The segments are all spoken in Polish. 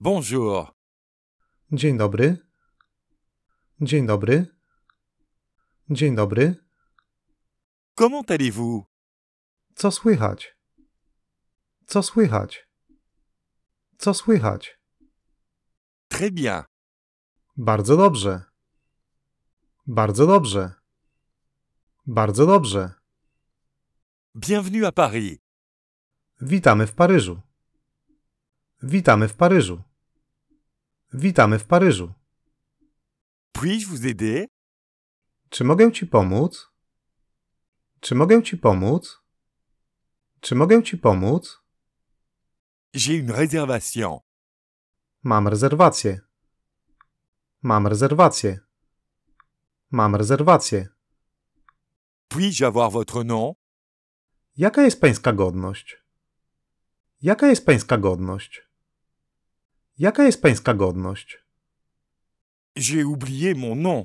Bonjour. Dzień dobry. Dzień dobry. Dzień dobry. Comment allez-vous? Co słychać? Co słychać? Co słychać? Très bien. Bardzo dobrze. Bardzo dobrze. Bardzo dobrze. Bienvenue à Paris. Witamy w Paryżu. Witamy w Paryżu. Witamy w Paryżu. Puis-je vous aider? Czy mogę ci pomóc? Czy mogę ci pomóc? Czy mogę ci pomóc? J'ai une réservation. Mam rezerwację. Mam rezerwację. Mam rezerwację. Puis-je avoir votre nom? Jaka jest pańska godność? Jaka jest pańska godność? Jaka jest pańska godność? J'ai oublié mon nom.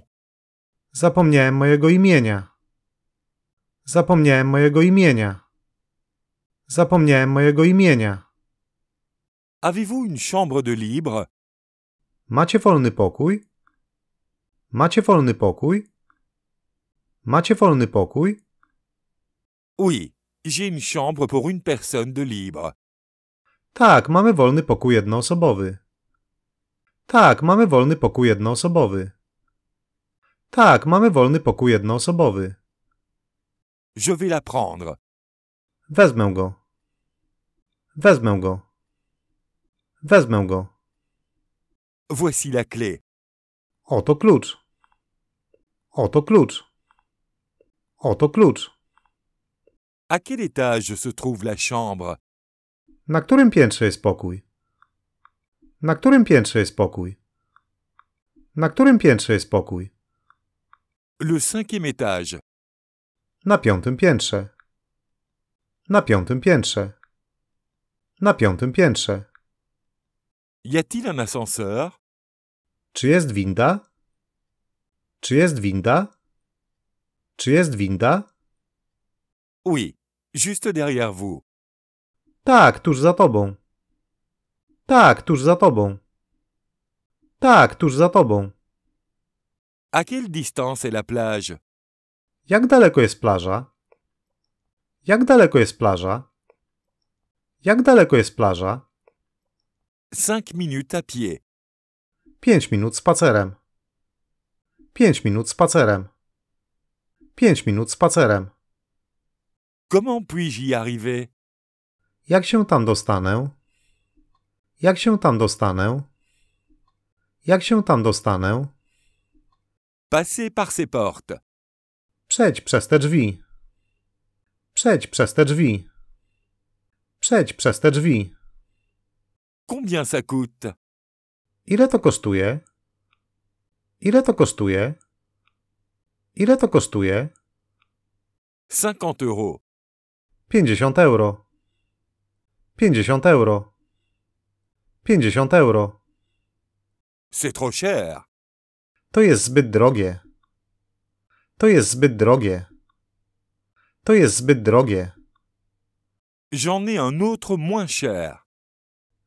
Zapomniałem mojego imienia. Zapomniałem mojego imienia. Zapomniałem mojego imienia. Avez-vous une chambre de libre? Macie wolny pokój? Macie wolny pokój? Macie wolny pokój? Oui, j'ai une chambre pour une personne de libre. Tak, mamy wolny pokój jednoosobowy. Tak, mamy wolny pokój jednoosobowy. Tak, mamy wolny pokój jednoosobowy. Je vais la prendre. Wezmę go. Wezmę go. Wezmę go. Voici la clé. Oto klucz. Oto klucz. Oto klucz. À quel étage se trouve la chambre? Na którym piętrze jest pokój? Na którym piętrze jest pokój? Na którym piętrze jest pokój? Le cinquième étage. Na piątym piętrze. Na piątym piętrze. Na piątym piętrze. Y a-t-il un ascenseur? Czy jest winda? Czy jest winda? Czy jest winda? Oui, juste derrière vous. Tak, tuż za tobą. Tak, tuż za tobą. Tak, tuż za tobą. A quelle distance est la plage? Jak daleko jest plaża? Jak daleko jest plaża? Jak daleko jest plaża? 5 minutes à pied. 5 minut spacerem. 5 minut spacerem. 5 minut spacerem. Comment puis-je y arriver? Jak się tam dostanę? Jak się tam dostanę? Jak się tam dostanę? Passer par ces portes. Przejdź przez te drzwi. Przejdź przez te drzwi. Przejdź przez te drzwi. Combien ça coûte? Ile to kosztuje? Ile to kosztuje? Ile to kosztuje? 50 euros. 50 euro. 50 euro. 50 euro. C'est trop cher. To jest zbyt drogie. To jest zbyt drogie. To jest zbyt drogie. J'en ai un autre moins cher.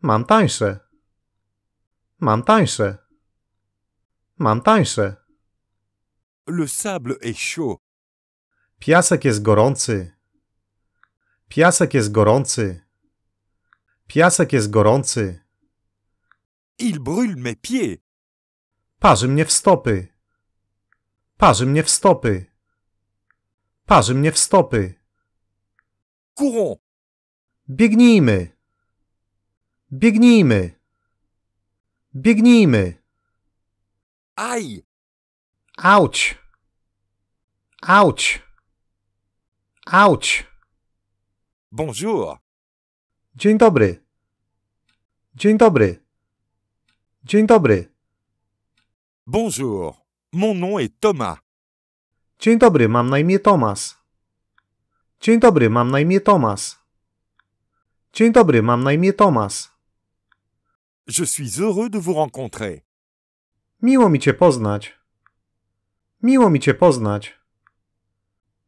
Mam tańsze. Mam tańsze. Mam tańsze. Le sable est chaud. Piasek jest gorący. Piasek jest gorący. Piasek jest gorący. Il brûle mes pieds. Parzy mnie w stopy. Parzy mnie w stopy. Parzy mnie w stopy. Courons. Biegnijmy. Biegnijmy. Biegnijmy. Aj. Auć. Auć. Auć. Bonjour. Dzień dobry. Dzień dobry. Dzień dobry. Bonjour. Mon nom est Thomas. Dzień dobry, mam na imię Tomas. Dzień dobry, mam na imię Tomas. Dzień dobry, mam na imię Tomas. Je suis heureux de vous rencontrer. Miło mi cię poznać. Miło mi cię poznać.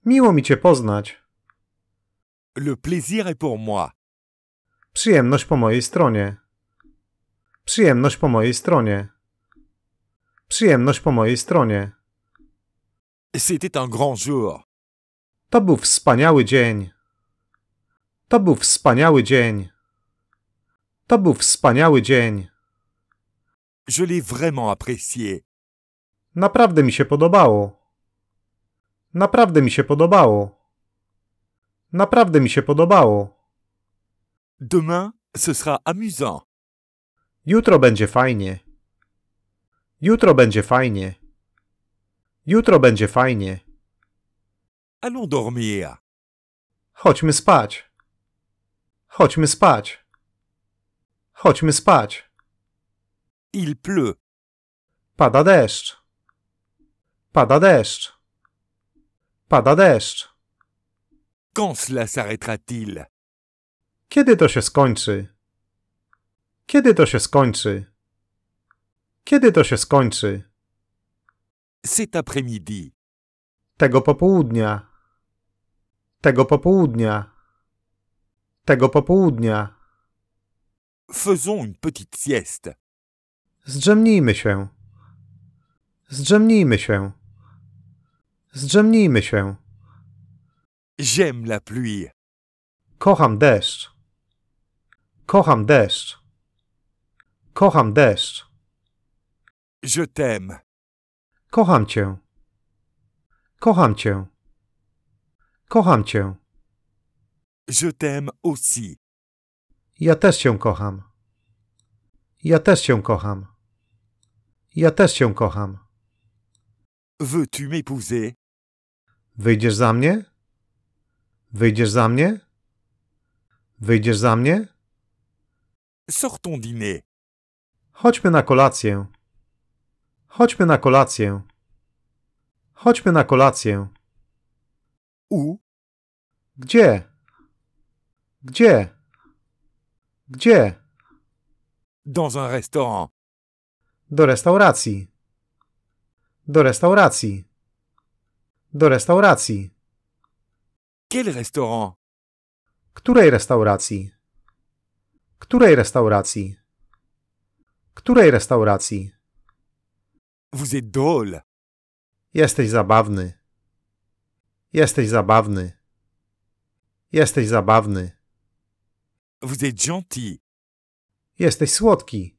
Miło mi cię poznać. Le plaisir est pour moi. Przyjemność po mojej stronie. Przyjemność po mojej stronie. Przyjemność po mojej stronie. C'était un grand jour. To był wspaniały dzień. To był wspaniały dzień. To był wspaniały dzień. Je l'ai vraiment apprécié. Naprawdę mi się podobało. Naprawdę mi się podobało. Naprawdę mi się podobało. Demain, ce sera amusant. Jutro będzie fajnie. Jutro będzie fajnie. Jutro będzie fajnie. Allons dormir. Chodźmy spać. Chodźmy spać. Chodźmy spać. Il pleut. Pada deszcz. Pada deszcz. Pada deszcz. Quand cela s'arrêtera-t-il? Kiedy to się skończy? Kiedy to się skończy? Kiedy to się skończy? Cet après-midi. Tego popołudnia. Tego popołudnia. Tego popołudnia. Faisons une petite sieste. Zdrzemnijmy się. Zdrzemnijmy się. Zdrzemnijmy się. J'aime la pluie. Kocham deszcz. Kocham deszcz. Kocham deszcz. Je t'aime. Kocham cię. Kocham cię. Kocham cię. Je t'aime aussi. Ja też cię kocham. Ja też cię kocham. Ja też cię kocham. Veux-tu m'épouser? Wyjdziesz za mnie? Wyjdziesz za mnie? Wyjdziesz za mnie? Sortons dîner. Chodźmy na kolację. Chodźmy na kolację. Chodźmy na kolację. U. Gdzie? Gdzie? Gdzie? Dans un restaurant. Do restauracji. Do restauracji. Do restauracji. Quel restaurant? Której restauracji? Której restauracji? Której restauracji? Vous êtes drôle. Jesteś zabawny. Jesteś zabawny. Jesteś zabawny. Vous êtes gentil. Jesteś słodki.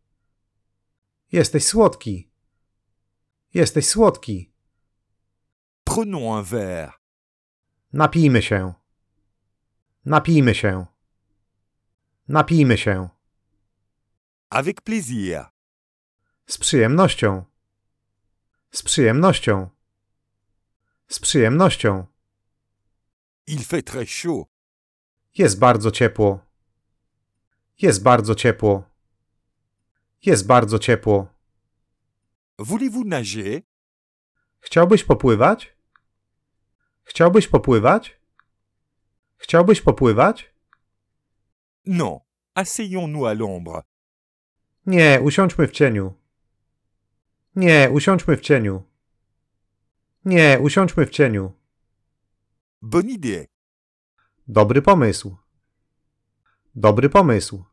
Jesteś słodki. Jesteś słodki. Prenons un verre. Napijmy się. Napijmy się. Napijmy się. Avec plaisir. Z przyjemnością. Z przyjemnością. Z przyjemnością. Il fait très chaud. Jest bardzo ciepło. Jest bardzo ciepło. Jest bardzo ciepło. Voulez-vous nager? Chciałbyś popływać? Chciałbyś popływać? Chciałbyś popływać? Non, asseyons-nous à l'ombre. Nie, usiądźmy w cieniu. Nie, usiądźmy w cieniu. Nie, usiądźmy w cieniu. Bonne idée. Dobry pomysł. Dobry pomysł.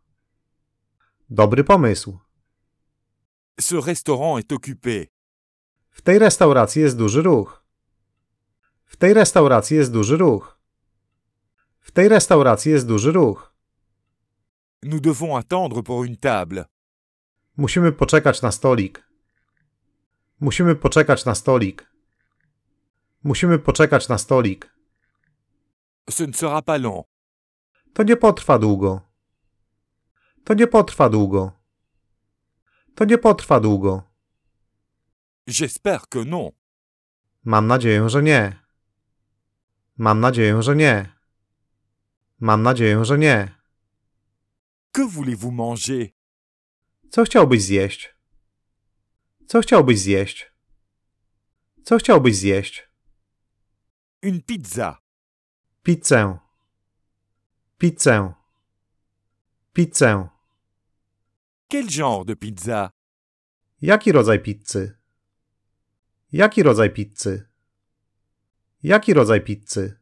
Dobry pomysł. Ce restaurant est occupé. W tej restauracji jest duży ruch. W tej restauracji jest duży ruch. W tej restauracji jest duży ruch. Nous devons attendre pour une table. Musimy poczekać na stolik. Musimy poczekać na stolik. Musimy poczekać na stolik. Ce ne sera pas long. To nie potrwa długo. To nie potrwa długo. To nie potrwa długo. J'espère que non. Mam nadzieję, że nie. Mam nadzieję, że nie. Mam nadzieję, że nie. Que voulez-vous manger? Co chciałbyś zjeść? Co chciałbyś zjeść? Co chciałbyś zjeść? Une pizza. Pizzę. Pizzę. Pizzę. Quel genre de pizza? Jaki rodzaj pizzy? Jaki rodzaj pizzy? Jaki rodzaj pizzy?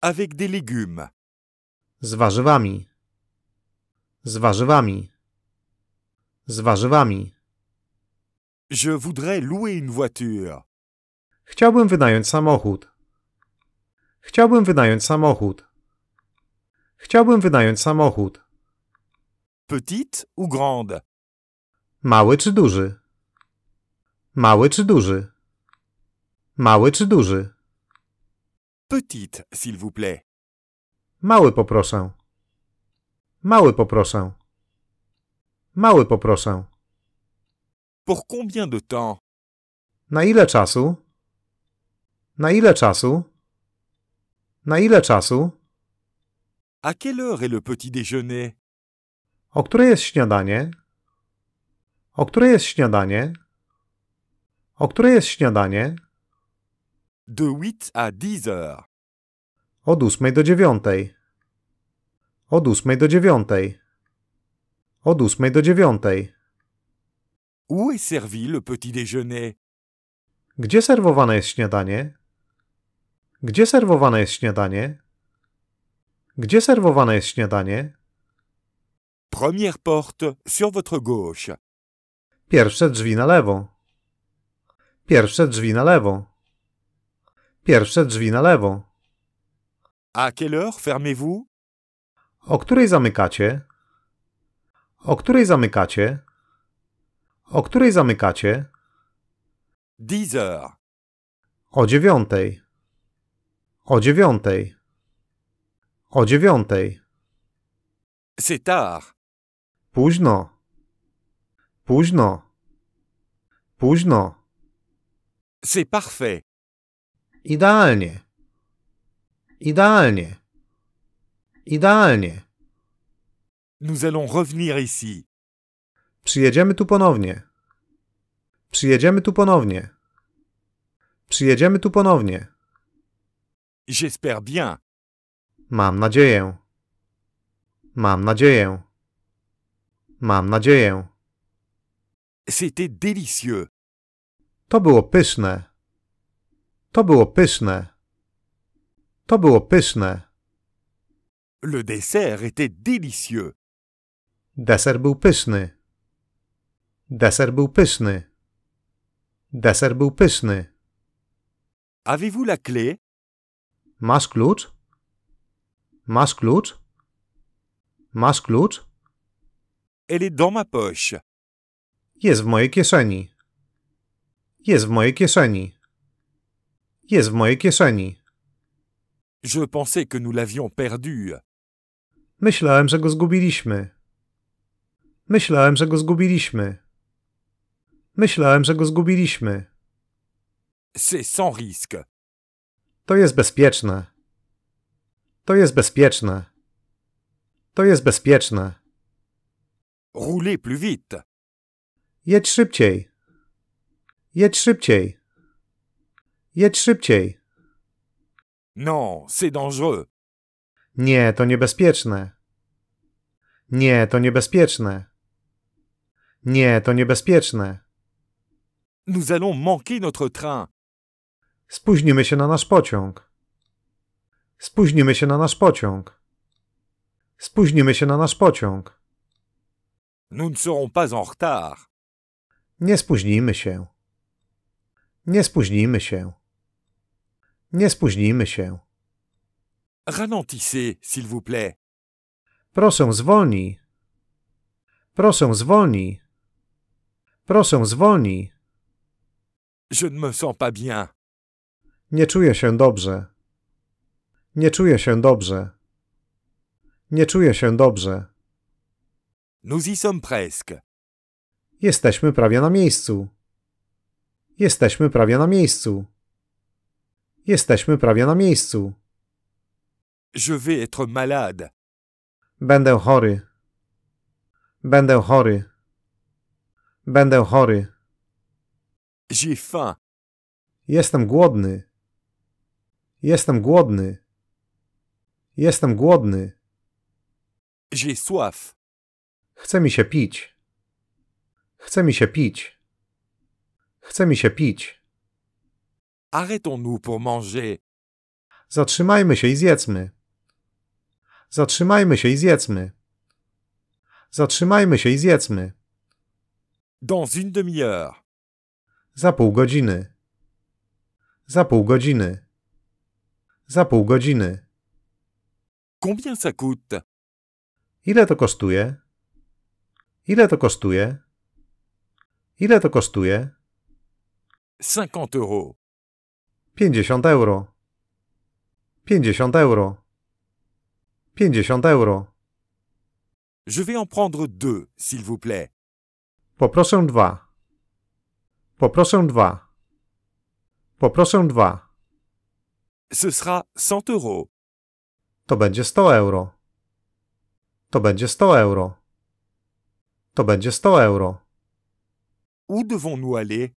Avec des légumes. Z warzywami. Z warzywami. Z warzywami. Je voudrais louer une voiture. Chciałbym wynająć samochód. Chciałbym wynająć samochód. Chciałbym wynająć samochód. Petite ou grande? Mały czy duży? Mały czy duży? Mały czy duży? Petite, s'il vous plaît. Mały poproszę. Mały poproszę. Mały poproszę. Pour combien de temps? Na ile czasu? Na ile czasu? Na ile czasu? A quelle heure est le petit déjeuner? O której jest śniadanie? O której jest śniadanie? O której jest śniadanie? De 8 à 10 heures. Od 8 do 9. Od 8 do 9. Od ósmej do dziewiątej. Où est servi le petit déjeuner? Gdzie serwowane jest śniadanie? Gdzie serwowane jest śniadanie? Gdzie serwowane jest śniadanie? Première porte sur votre gauche. Pierwsze drzwi na lewo. Pierwsze drzwi na lewo. Pierwsze drzwi na lewo. À quelle heure fermez-vous? O której zamykacie? O której zamykacie? O której zamykacie? Deezer. O dziewiątej. O dziewiątej. O dziewiątej. C'est tard. Późno. Późno. Późno. C'est parfait. Idealnie. Idealnie. Idealnie. Nous allons revenir ici. Przyjedziemy tu ponownie. Przyjedziemy tu ponownie. Przyjedziemy tu ponownie. J'espère bien. Mam nadzieję. Mam nadzieję. Mam nadzieję. C'était délicieux. To było pyszne. To było pyszne. To było pyszne. Le dessert était délicieux. Deser był pyszny. Deser był pyszny. Deser był pyszny. Avez-vous la clé? Masz klucz? Masz klucz? Masz klucz? Elle est dans ma poche. Jest w mojej kieszeni. Jest w mojej kieszeni. Jest w mojej kieszeni. Je pensais que nous l'avions perdu. Myślałem, że go zgubiliśmy. Myślałem, że go zgubiliśmy. Myślałem, że go zgubiliśmy. C'est sans risque. To jest bezpieczne. To jest bezpieczne. To jest bezpieczne. Roulez plus vite. Jedź szybciej. Jedź szybciej. Jedź szybciej. Non, c'est dangereux. Nie, to niebezpieczne. Nie, to niebezpieczne. Nie, to niebezpieczne. Nous allons manquer notre train. Spóźnimy się na nasz pociąg. Spóźnimy się na nasz pociąg. Spóźnimy się na nasz pociąg. Nous ne serons pas en retard. Nie spóźnimy się. Nie spóźnimy się. Nie spóźnimy się. Ralentissez, s'il vous plaît. Proszę zwolnij. Proszę zwolnij. Proszę, zwolnij. Je ne me sens pas bien. Nie czuję się dobrze. Nie czuję się dobrze. Nie czuję się dobrze. Nous y sommes presque. Jesteśmy prawie na miejscu. Jesteśmy prawie na miejscu. Jesteśmy prawie na miejscu. Je vais être malade. Będę chory. Będę chory. Będę chory. J'ai faim. Jestem głodny. Jestem głodny. Jestem głodny. J'ai soif. Chce mi się pić. Chce mi się pić. Chce mi się pić. Arrêtons-nous pour manger. Zatrzymajmy się i zjedzmy. Zatrzymajmy się i zjedzmy. Zatrzymajmy się i zjedzmy. Dans une demi-heure. Za pół godziny. Za pół godziny. Za pół godziny. Combien ça coûte? Ile to kosztuje? Ile to kosztuje? Ile to kosztuje? 50 euros. 50 euro. 50 euro. 50 euro. Je vais en prendre deux, s'il vous plaît. Poproszę dwa. Poproszę dwa. Poproszę dwa. Ce sera 100 euros. To będzie 100 euro. To będzie 100 euro. To będzie 100 euro. Où devons-nous aller?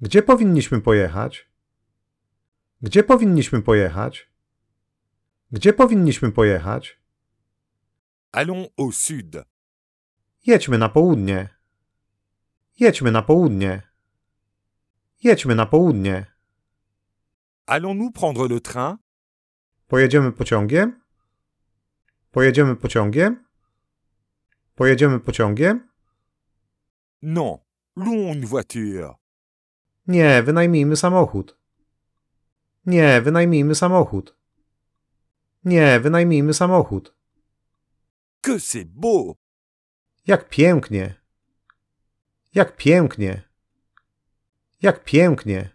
Gdzie powinniśmy pojechać? Gdzie powinniśmy pojechać? Gdzie powinniśmy pojechać? Allons au sud. Jedźmy na południe. Jedźmy na południe. Jedźmy na południe. Allons-nous prendre le train? Pojedziemy pociągiem? Pojedziemy pociągiem? Pojedziemy pociągiem? Non, louons une voiture. Nie, wynajmijmy samochód. Nie, wynajmijmy samochód. Nie, wynajmijmy samochód. Que c'est beau! Jak pięknie! Jak pięknie! Jak pięknie!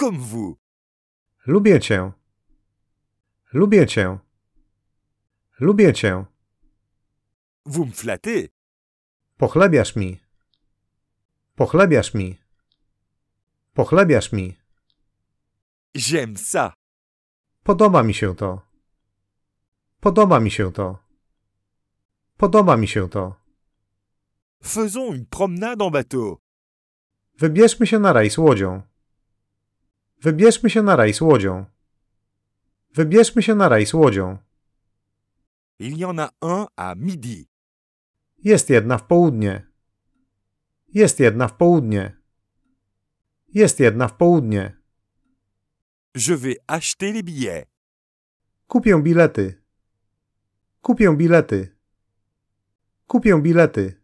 Comme vous! Lubię cię! Lubię cię! Lubię cię! Vous me Pochlebiasz mi! Pochlebiasz mi! Pochlebiasz mi! J'aime ça! Podoba mi się to! Podoba mi się to! Podoba mi się to. Faisons une promenade en bateau. Wybierzmy się na z łodzią. Wybierzmy się na z łodzią. Wybierzmy się na z łodzią. Il y en a un à midi. Jest jedna w południe. Jest jedna w południe. Jest jedna w południe. Je vais acheter les billets. Kupię bilety. Kupię bilety. Kupię bilety.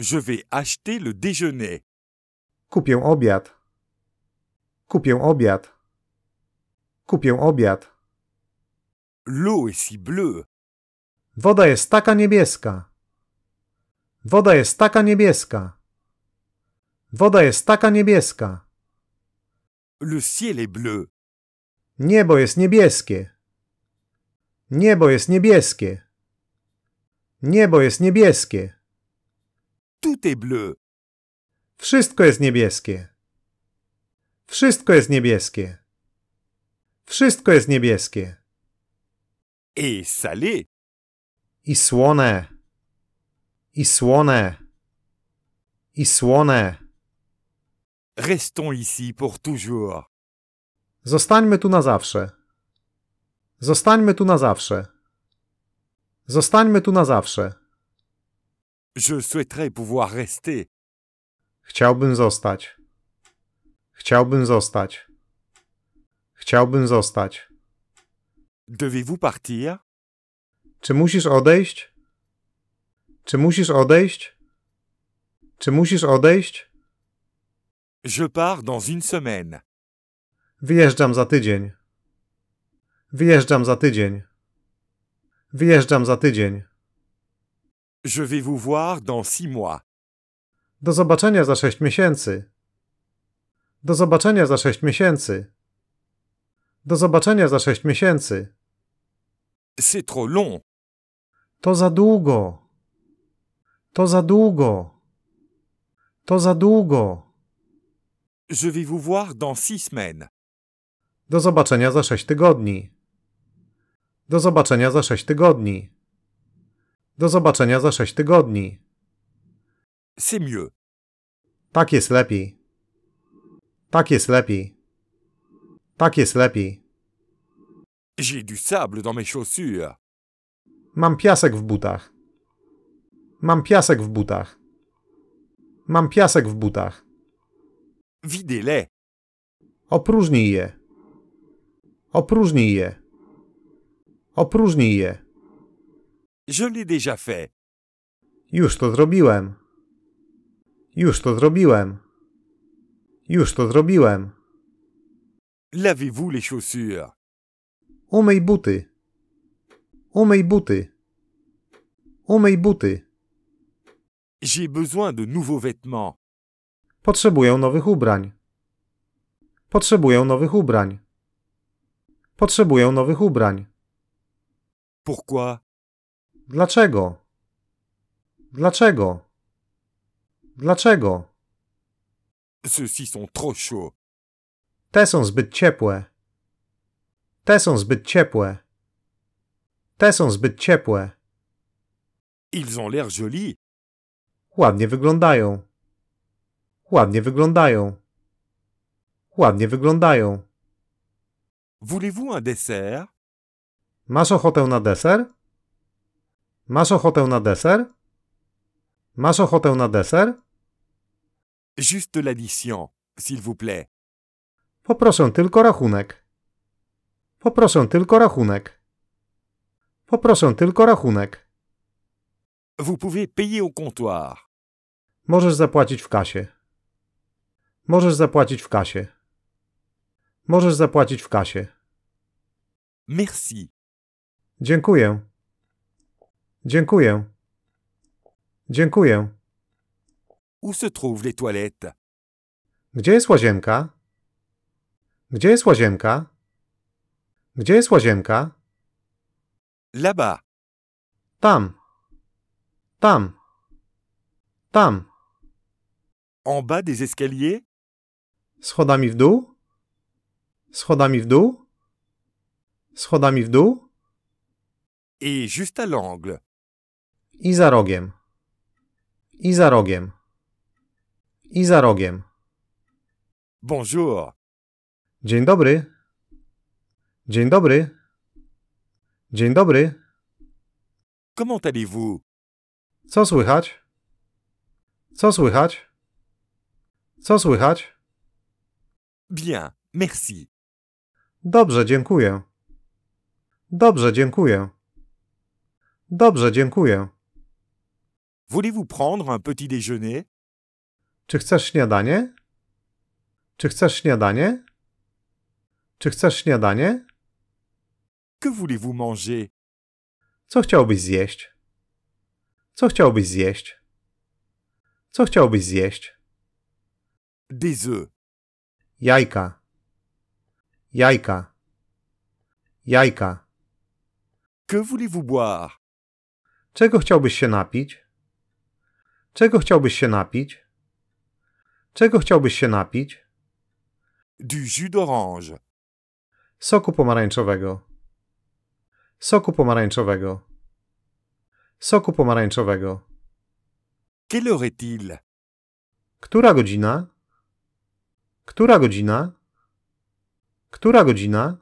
Je vais acheter le déjeuner. Kupię obiad. Kupię obiad. Kupię obiad. L'eau est si bleue. Woda jest taka niebieska. Woda jest taka niebieska. Woda jest taka niebieska. Le ciel est bleu. Niebo jest niebieskie. Niebo jest niebieskie. Niebo jest niebieskie. Tout est bleu. Wszystko jest niebieskie. Wszystko jest niebieskie. Wszystko jest niebieskie. Et salé. I słone. I słone. I słone. Restons ici pour toujours. Zostańmy tu na zawsze. Zostańmy tu na zawsze. Zostańmy tu na zawsze. Je souhaiterais pouvoir rester. Chciałbym zostać. Chciałbym zostać. Chciałbym zostać. Devez-vous partir? Czy musisz odejść? Czy musisz odejść? Czy musisz odejść? Je pars dans une semaine. Wyjeżdżam za tydzień. Wyjeżdżam za tydzień. Wyjeżdżam za tydzień. Je vais vous voir dans six mois. Do zobaczenia za sześć miesięcy. Do zobaczenia za sześć miesięcy. Do zobaczenia za sześć miesięcy. C'est trop long. To za długo. To za długo. To za długo. Je vais vous voir dans six semaines. Do zobaczenia za sześć tygodni. Do zobaczenia za sześć tygodni. Do zobaczenia za 6 tygodni. C'est mieux. Tak jest lepiej. Tak jest lepiej. Tak jest lepiej. J'ai du sable dans mes chaussures. Mam piasek w butach. Mam piasek w butach. Mam piasek w butach. Videz-les. Opróżnij je. Opróżnij je. Opróżnij je. Je l'ai déjà fait. Już to zrobiłem. Już to zrobiłem. Już to zrobiłem. Lavez-vous les chaussures. Umyj buty. Umyj buty. Umyj buty. J'ai besoin de nouveaux vêtements. Potrzebuję nowych ubrań. Potrzebuję nowych ubrań. Potrzebuję nowych ubrań. Pourquoi Dlaczego? Dlaczego? Dlaczego? ceux są sont trop chauds. Te są zbyt ciepłe. Te są zbyt ciepłe. Te są zbyt ciepłe. Ils ont l'air jolis. Ładnie wyglądają. Ładnie wyglądają. Ładnie wyglądają. Voulez-vous un dessert? Masz ochotę na deser? Masz ochotę na deser? Masz ochotę na deser? Juste l'addition, s'il vous plaît. Poproszę tylko rachunek. Poproszę tylko rachunek. Poproszę tylko rachunek. Vous pouvez payer au comptoir. Możesz zapłacić w kasie. Możesz zapłacić w kasie. Możesz zapłacić w kasie. Merci. Dziękuję. Dziękuję. Dziękuję. Où se trouvent les toilettes? Gdzie jest łazienka? Gdzie jest łazienka? Gdzie Là-bas. Tam. Tam. Tam. En bas des escaliers? Schodami w dół? w dół? Schodami w dół? Et juste à l'angle. I za rogiem. I za rogiem. I za rogiem. Bonjour. Dzień dobry. Dzień dobry. Dzień dobry. Comment allez-vous? Co słychać? Co słychać? Co słychać? Bien, merci. Dobrze, dziękuję. Dobrze, dziękuję. Dobrze, dziękuję. Voulez-vous prendre un petit déjeuner? Czy chcesz śniadanie? Czy chcesz śniadanie? Czy chcesz śniadanie? Que voulez-vous manger? Co chciałbyś zjeść? Co chciałbyś zjeść? Co chciałbyś zjeść? Des œufs. Jajka. Jajka. Jajka. Que voulez-vous boire? Czego chciałbyś się napić? Czego chciałbyś się napić? Czego chciałbyś się napić? Du jus d'orange. Soku pomarańczowego. Soku pomarańczowego. Soku pomarańczowego. Quelle heure est-il? Która godzina? Która godzina? Która godzina?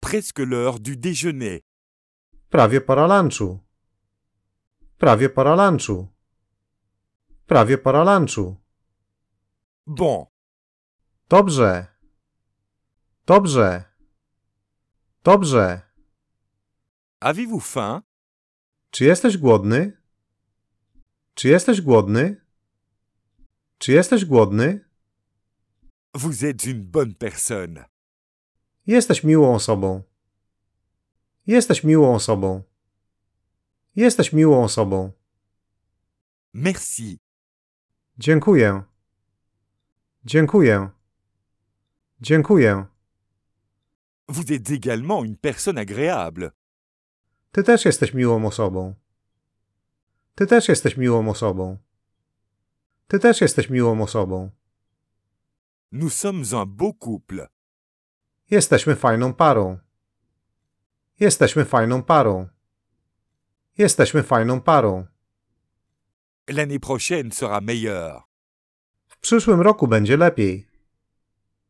Presque l'heure du déjeuner. Prawie para lunchu. Prawie para lunchu. Prawie pora lunchu. Bon. Dobrze. Dobrze. Dobrze. Avez-vous faim? Czy jesteś głodny? Czy jesteś głodny? Czy jesteś głodny? Vous êtes une bonne personne. Jesteś miłą osobą. Jesteś miłą osobą. Jesteś miłą osobą. Merci. Dziękuję. Dziękuję. Dziękuję. Vous êtes également une personne agréable. Ty też jesteś miłą osobą. Ty też jesteś miłą osobą. Ty też jesteś miłą osobą. Nous sommes un beau couple. Jesteśmy fajną parą. Jesteśmy fajną parą. Jesteśmy fajną parą. L'année prochaine sera meilleure. W przyszłym roku będzie lepiej.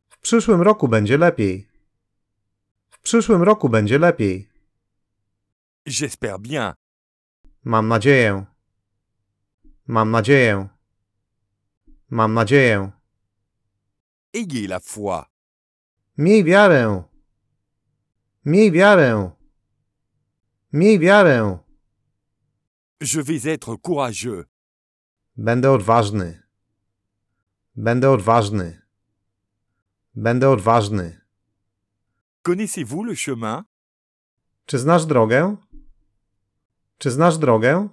W przyszłym roku będzie lepiej. W przyszłym roku będzie lepiej. J'espère bien. Mam nadzieję. Mam nadzieję. Mam nadzieję. Ayez la foi. Miej wiarę. Miej wiarę. Miej wiarę. Je vais être courageux. Będę odważny. Będę odważny. Będę odważny. Connaissez-vous le chemin? Czy znasz drogę? Czy znasz drogę?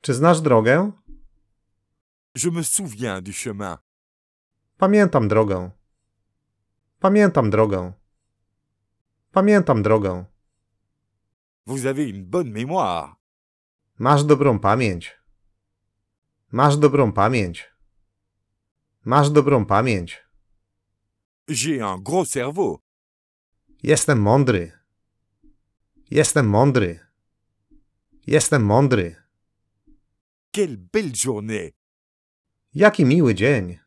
Czy znasz drogę? Je me souviens du chemin. Pamiętam drogę. Pamiętam drogę. Pamiętam drogę. Vous avez une bonne mémoire. Masz dobrą pamięć. Masz dobrą pamięć. Masz dobrą pamięć. J'ai un gros cerveau. Jestem mądry. Jestem mądry. Jestem mądry. Quelle belle journée. Jaki miły dzień.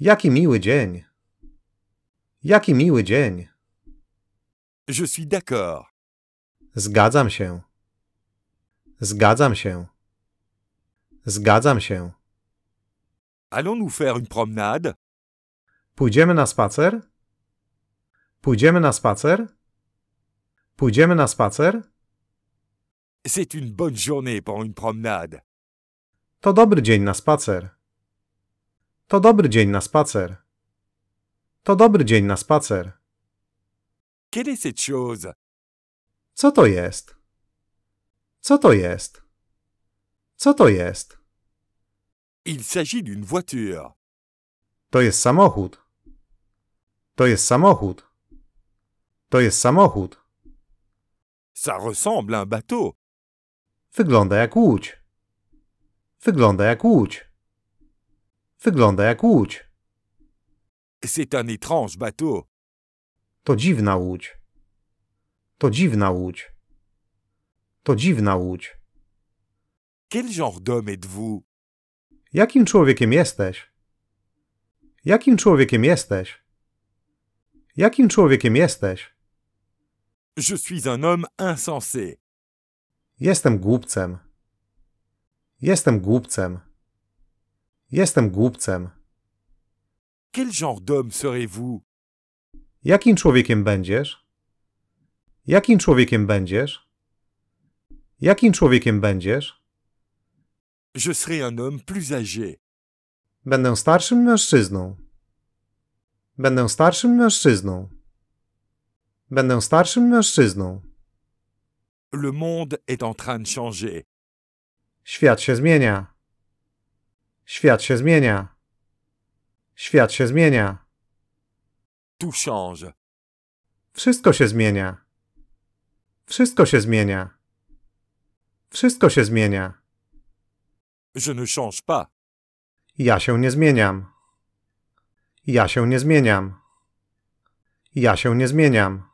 Jaki miły dzień. Jaki miły dzień. Je suis d'accord. Zgadzam się. Zgadzam się. Zgadzam się. Allons nous faire une promenade? Pójdziemy na spacer? Pójdziemy na spacer? Pójdziemy na spacer? C'est une bonne journée pour une promenade. To dobry dzień na spacer. To dobry dzień na spacer. To dobry dzień na spacer. Quelle est cette chose? Co to jest? Co to jest? Co to jest? Il s'agit d'une voiture. To jest samochód. To jest samochód. To jest samochód. Ça ressemble à un bateau. Wygląda jak łódź. Wygląda jak łódź. Wygląda jak łódź. C'est un étrange bateau. To dziwna łódź. To dziwna łódź. To dziwna łódź. Quel genre d'homme êtes-vous? Jakim człowiekiem jesteś? Jakim człowiekiem jesteś? Jakim człowiekiem jesteś? Je suis un homme insensé. Jestem głupcem. Jestem głupcem. Jestem głupcem. Quel genre d'homme serez-vous? Jakim człowiekiem będziesz? Jakim człowiekiem będziesz? Jakim człowiekiem będziesz? Je serai un homme plus âgé. Będę starszym mężczyzną. Będę starszym mężczyzną. Będę starszym mężczyzną. Le monde est en train de changer. Świat się zmienia. Świat się zmienia. Świat się zmienia. Tout change. Wszystko się zmienia. Wszystko się zmienia. Wszystko się zmienia. Je ne change pas. Ja się nie zmieniam. Ja się nie zmieniam. Ja się nie zmieniam.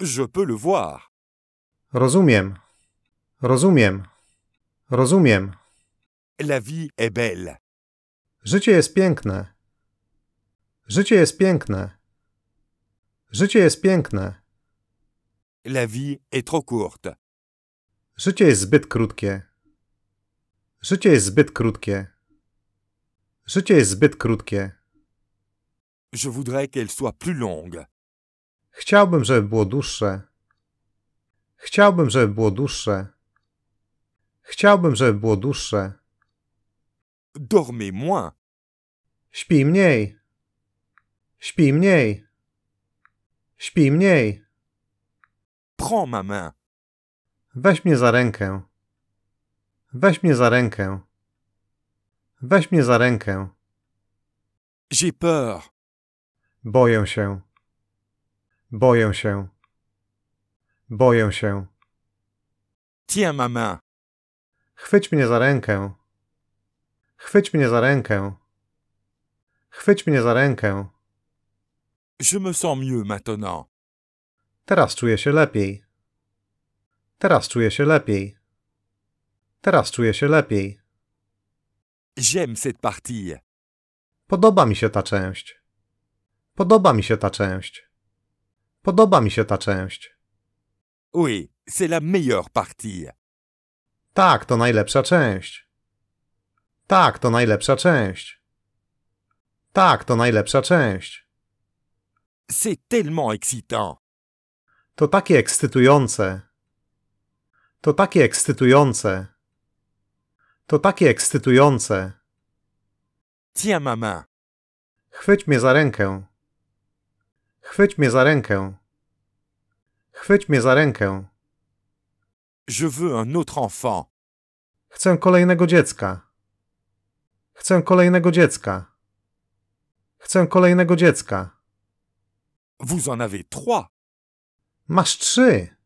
Je peux le voir. Rozumiem. Rozumiem. Rozumiem. La vie est belle. Życie jest piękne. Życie jest piękne. Życie jest piękne. La vie est trop courte. Życie jest zbyt krótkie. Życie jest zbyt krótkie. Życie jest zbyt krótkie. Je voudrais qu'elle soit plus longue. Chciałbym, żeby było dłuższe. Chciałbym, żeby było dłuższe. Chciałbym, żeby było dłuższe. Dormez moins. Śpi mniej. Śpi mniej. Śpi mniej. Prends ma main. Weź mnie za rękę. Weź mnie za rękę. Weź mnie za rękę. J'ai peur. Boję się. Boję się. Boję się. Tiens ma main. Chwyć mnie za rękę. Chwyć mnie za rękę. Chwyć mnie za rękę. Je me sens mieux maintenant. Teraz czuję się lepiej. Teraz czuję się lepiej. Teraz czuję się lepiej. J'aime cette partie. Podoba mi się ta część. Podoba mi się ta część. Podoba mi się ta część. Oui, c'est la meilleure partie. Tak, to najlepsza część. Tak, to najlepsza część. Tak, to najlepsza część. C'est tellement excitant. To takie ekscytujące. To takie ekscytujące. To takie ekscytujące. Tiens, maman. Chwyć mnie za rękę. Chwyć mnie za rękę. Chwyć mnie za rękę. Je veux un autre enfant. Chcę kolejnego dziecka. Chcę kolejnego dziecka. Chcę kolejnego dziecka. Vous en avez trois. Masz trzy.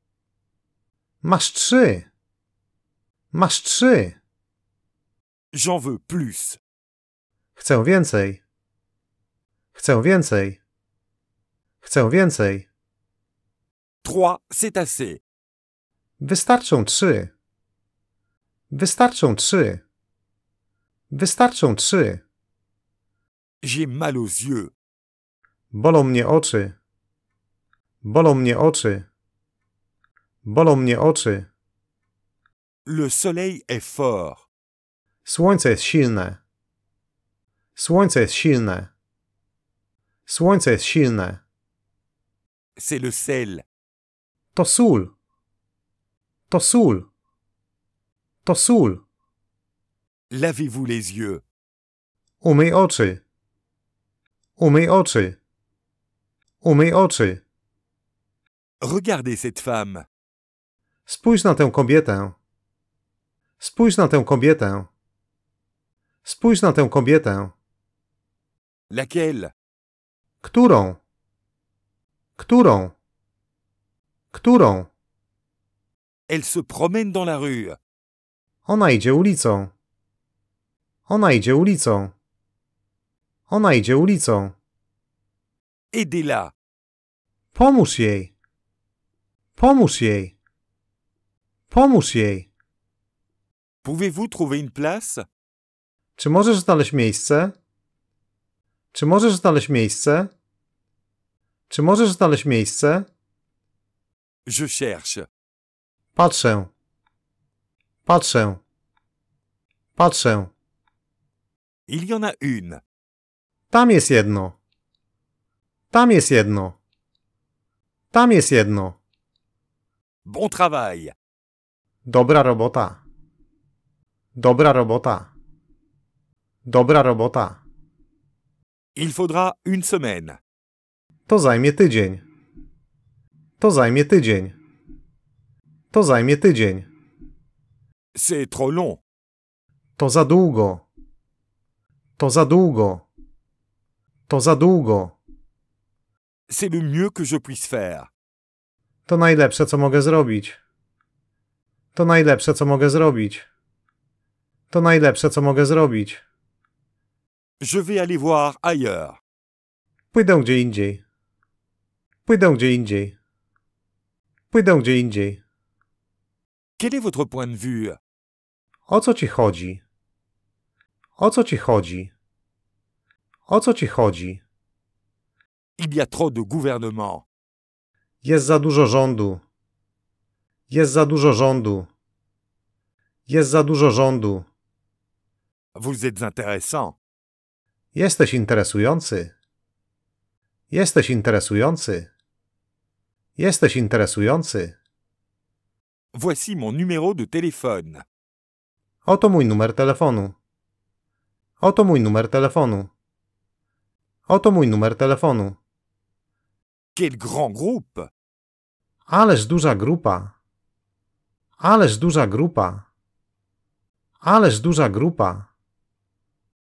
Masz trzy. Masz trzy. J'en veux plus. Chcę więcej. Chcę więcej. Chcę więcej. Trois, c'est assez. Wystarczą trzy. Wystarczą trzy. Wystarczą trzy. J'ai mal aux yeux. Bolą mnie oczy. Bolą mnie oczy. Bolą mnie oczy. Le soleil est fort. Słońce jest silne. Słońce jest silne. Słońce jest silne. C'est le sel. To sól. To sól. To sól. Lavez-vous les yeux. Umyj oczy. Umyj oczy. Umyj oczy. Regardez cette femme. Spójrz na tę kobietę. Spójrz na tę kobietę. Spójrz na tę kobietę. Laquelle? Którą? Którą? Którą? Elle se promène dans la rue. Ona idzie ulicą. Ona idzie ulicą. Ona idzie ulicą. Aidez-la. Pomóż jej. Pomóż jej. Pomóż jej. Pouvez-vous trouver une place? Czy możesz znaleźć miejsce? Czy możesz znaleźć miejsce? Czy możesz znaleźć miejsce? Je cherche. Patrzę. Patrzę. Patrzę. Il y en a une. Tam jest jedno. Tam jest jedno. Tam jest jedno. Bon travail. Dobra robota. Dobra robota. Dobra robota. Il faudra une semaine. To zajmie tydzień. To zajmie tydzień. To zajmie tydzień. C'est trop long. To za długo. To za długo. To za długo. C'est le mieux que je puisse faire. To najlepsze, co mogę zrobić. To najlepsze, co mogę zrobić. To najlepsze, co mogę zrobić. Je vais aller voir ailleurs. Pójdę gdzie indziej. Pójdę gdzie indziej. Pójdę gdzie indziej. Quel est votre point de vue? O co ci chodzi? O co ci chodzi? O co ci chodzi? Il y a trop de gouvernement. Jest za dużo rządu. Jest za dużo rządu. Jest za dużo rządu. Vous êtes intéressant. Jesteś interesujący. Jesteś interesujący. Jesteś interesujący. Voici mon numéro de téléphone. Oto mój numer telefonu. Oto mój numer telefonu. Oto mój numer telefonu. Quel grand groupe! Ależ duża grupa. Ależ duża grupa. Ależ duża grupa.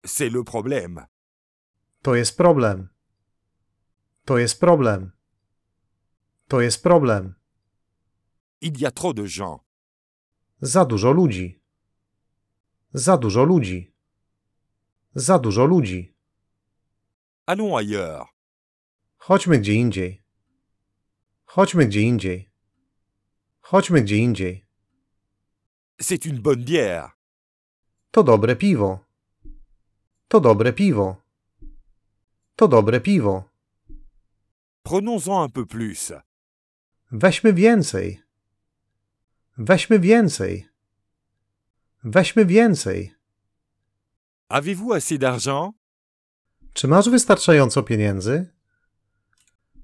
C'est le problème. To jest problem. To jest problem. To jest problem. Il y a trop de gens. Za dużo ludzi. Za dużo ludzi. Za dużo ludzi. Allons ailleurs. Chodźmy gdzie indziej. Chodźmy gdzie indziej. Chodźmy gdzie indziej. C'est une bonne bière. To dobre piwo. To dobre piwo. To dobre piwo. Prenons-en un peu plus. Weźmy więcej. Weźmy więcej. Weźmy więcej. Avez-vous assez d'argent? Czy masz wystarczająco pieniędzy?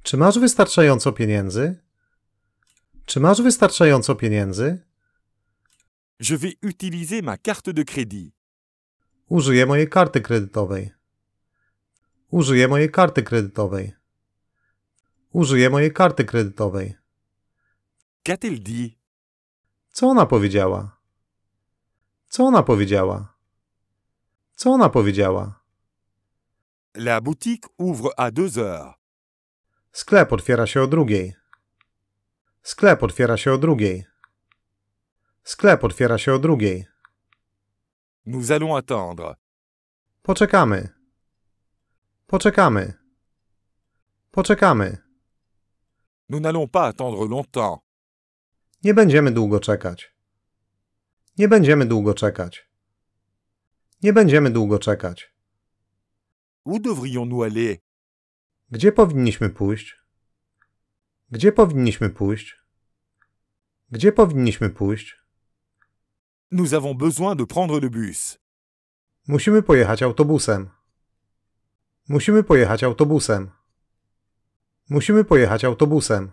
Czy masz wystarczająco pieniędzy? Czy masz wystarczająco pieniędzy? Je vais utiliser ma carte de crédit. Użyję mojej karty kredytowej. Użyję mojej karty kredytowej. Użyję mojej karty kredytowej. qua il dit? Co ona powiedziała? Co ona powiedziała? Co ona powiedziała? La boutique ouvre à deux heures. Sklep otwiera się o drugiej. Sklep otwiera się o drugiej. Sklep otwiera się o drugiej. Nous allons attendre. Poczekamy. Poczekamy. Poczekamy. Nous n'allons pas attendre longtemps. Nie będziemy długo czekać. Nie będziemy długo czekać. Nie będziemy długo czekać. Où devrions-nous aller? Gdzie powinniśmy pójść? Gdzie powinniśmy pójść? Gdzie powinniśmy pójść? Nous avons besoin de prendre le bus. Musimy pojechać autobusem. Musimy pojechać autobusem. Musimy pojechać autobusem.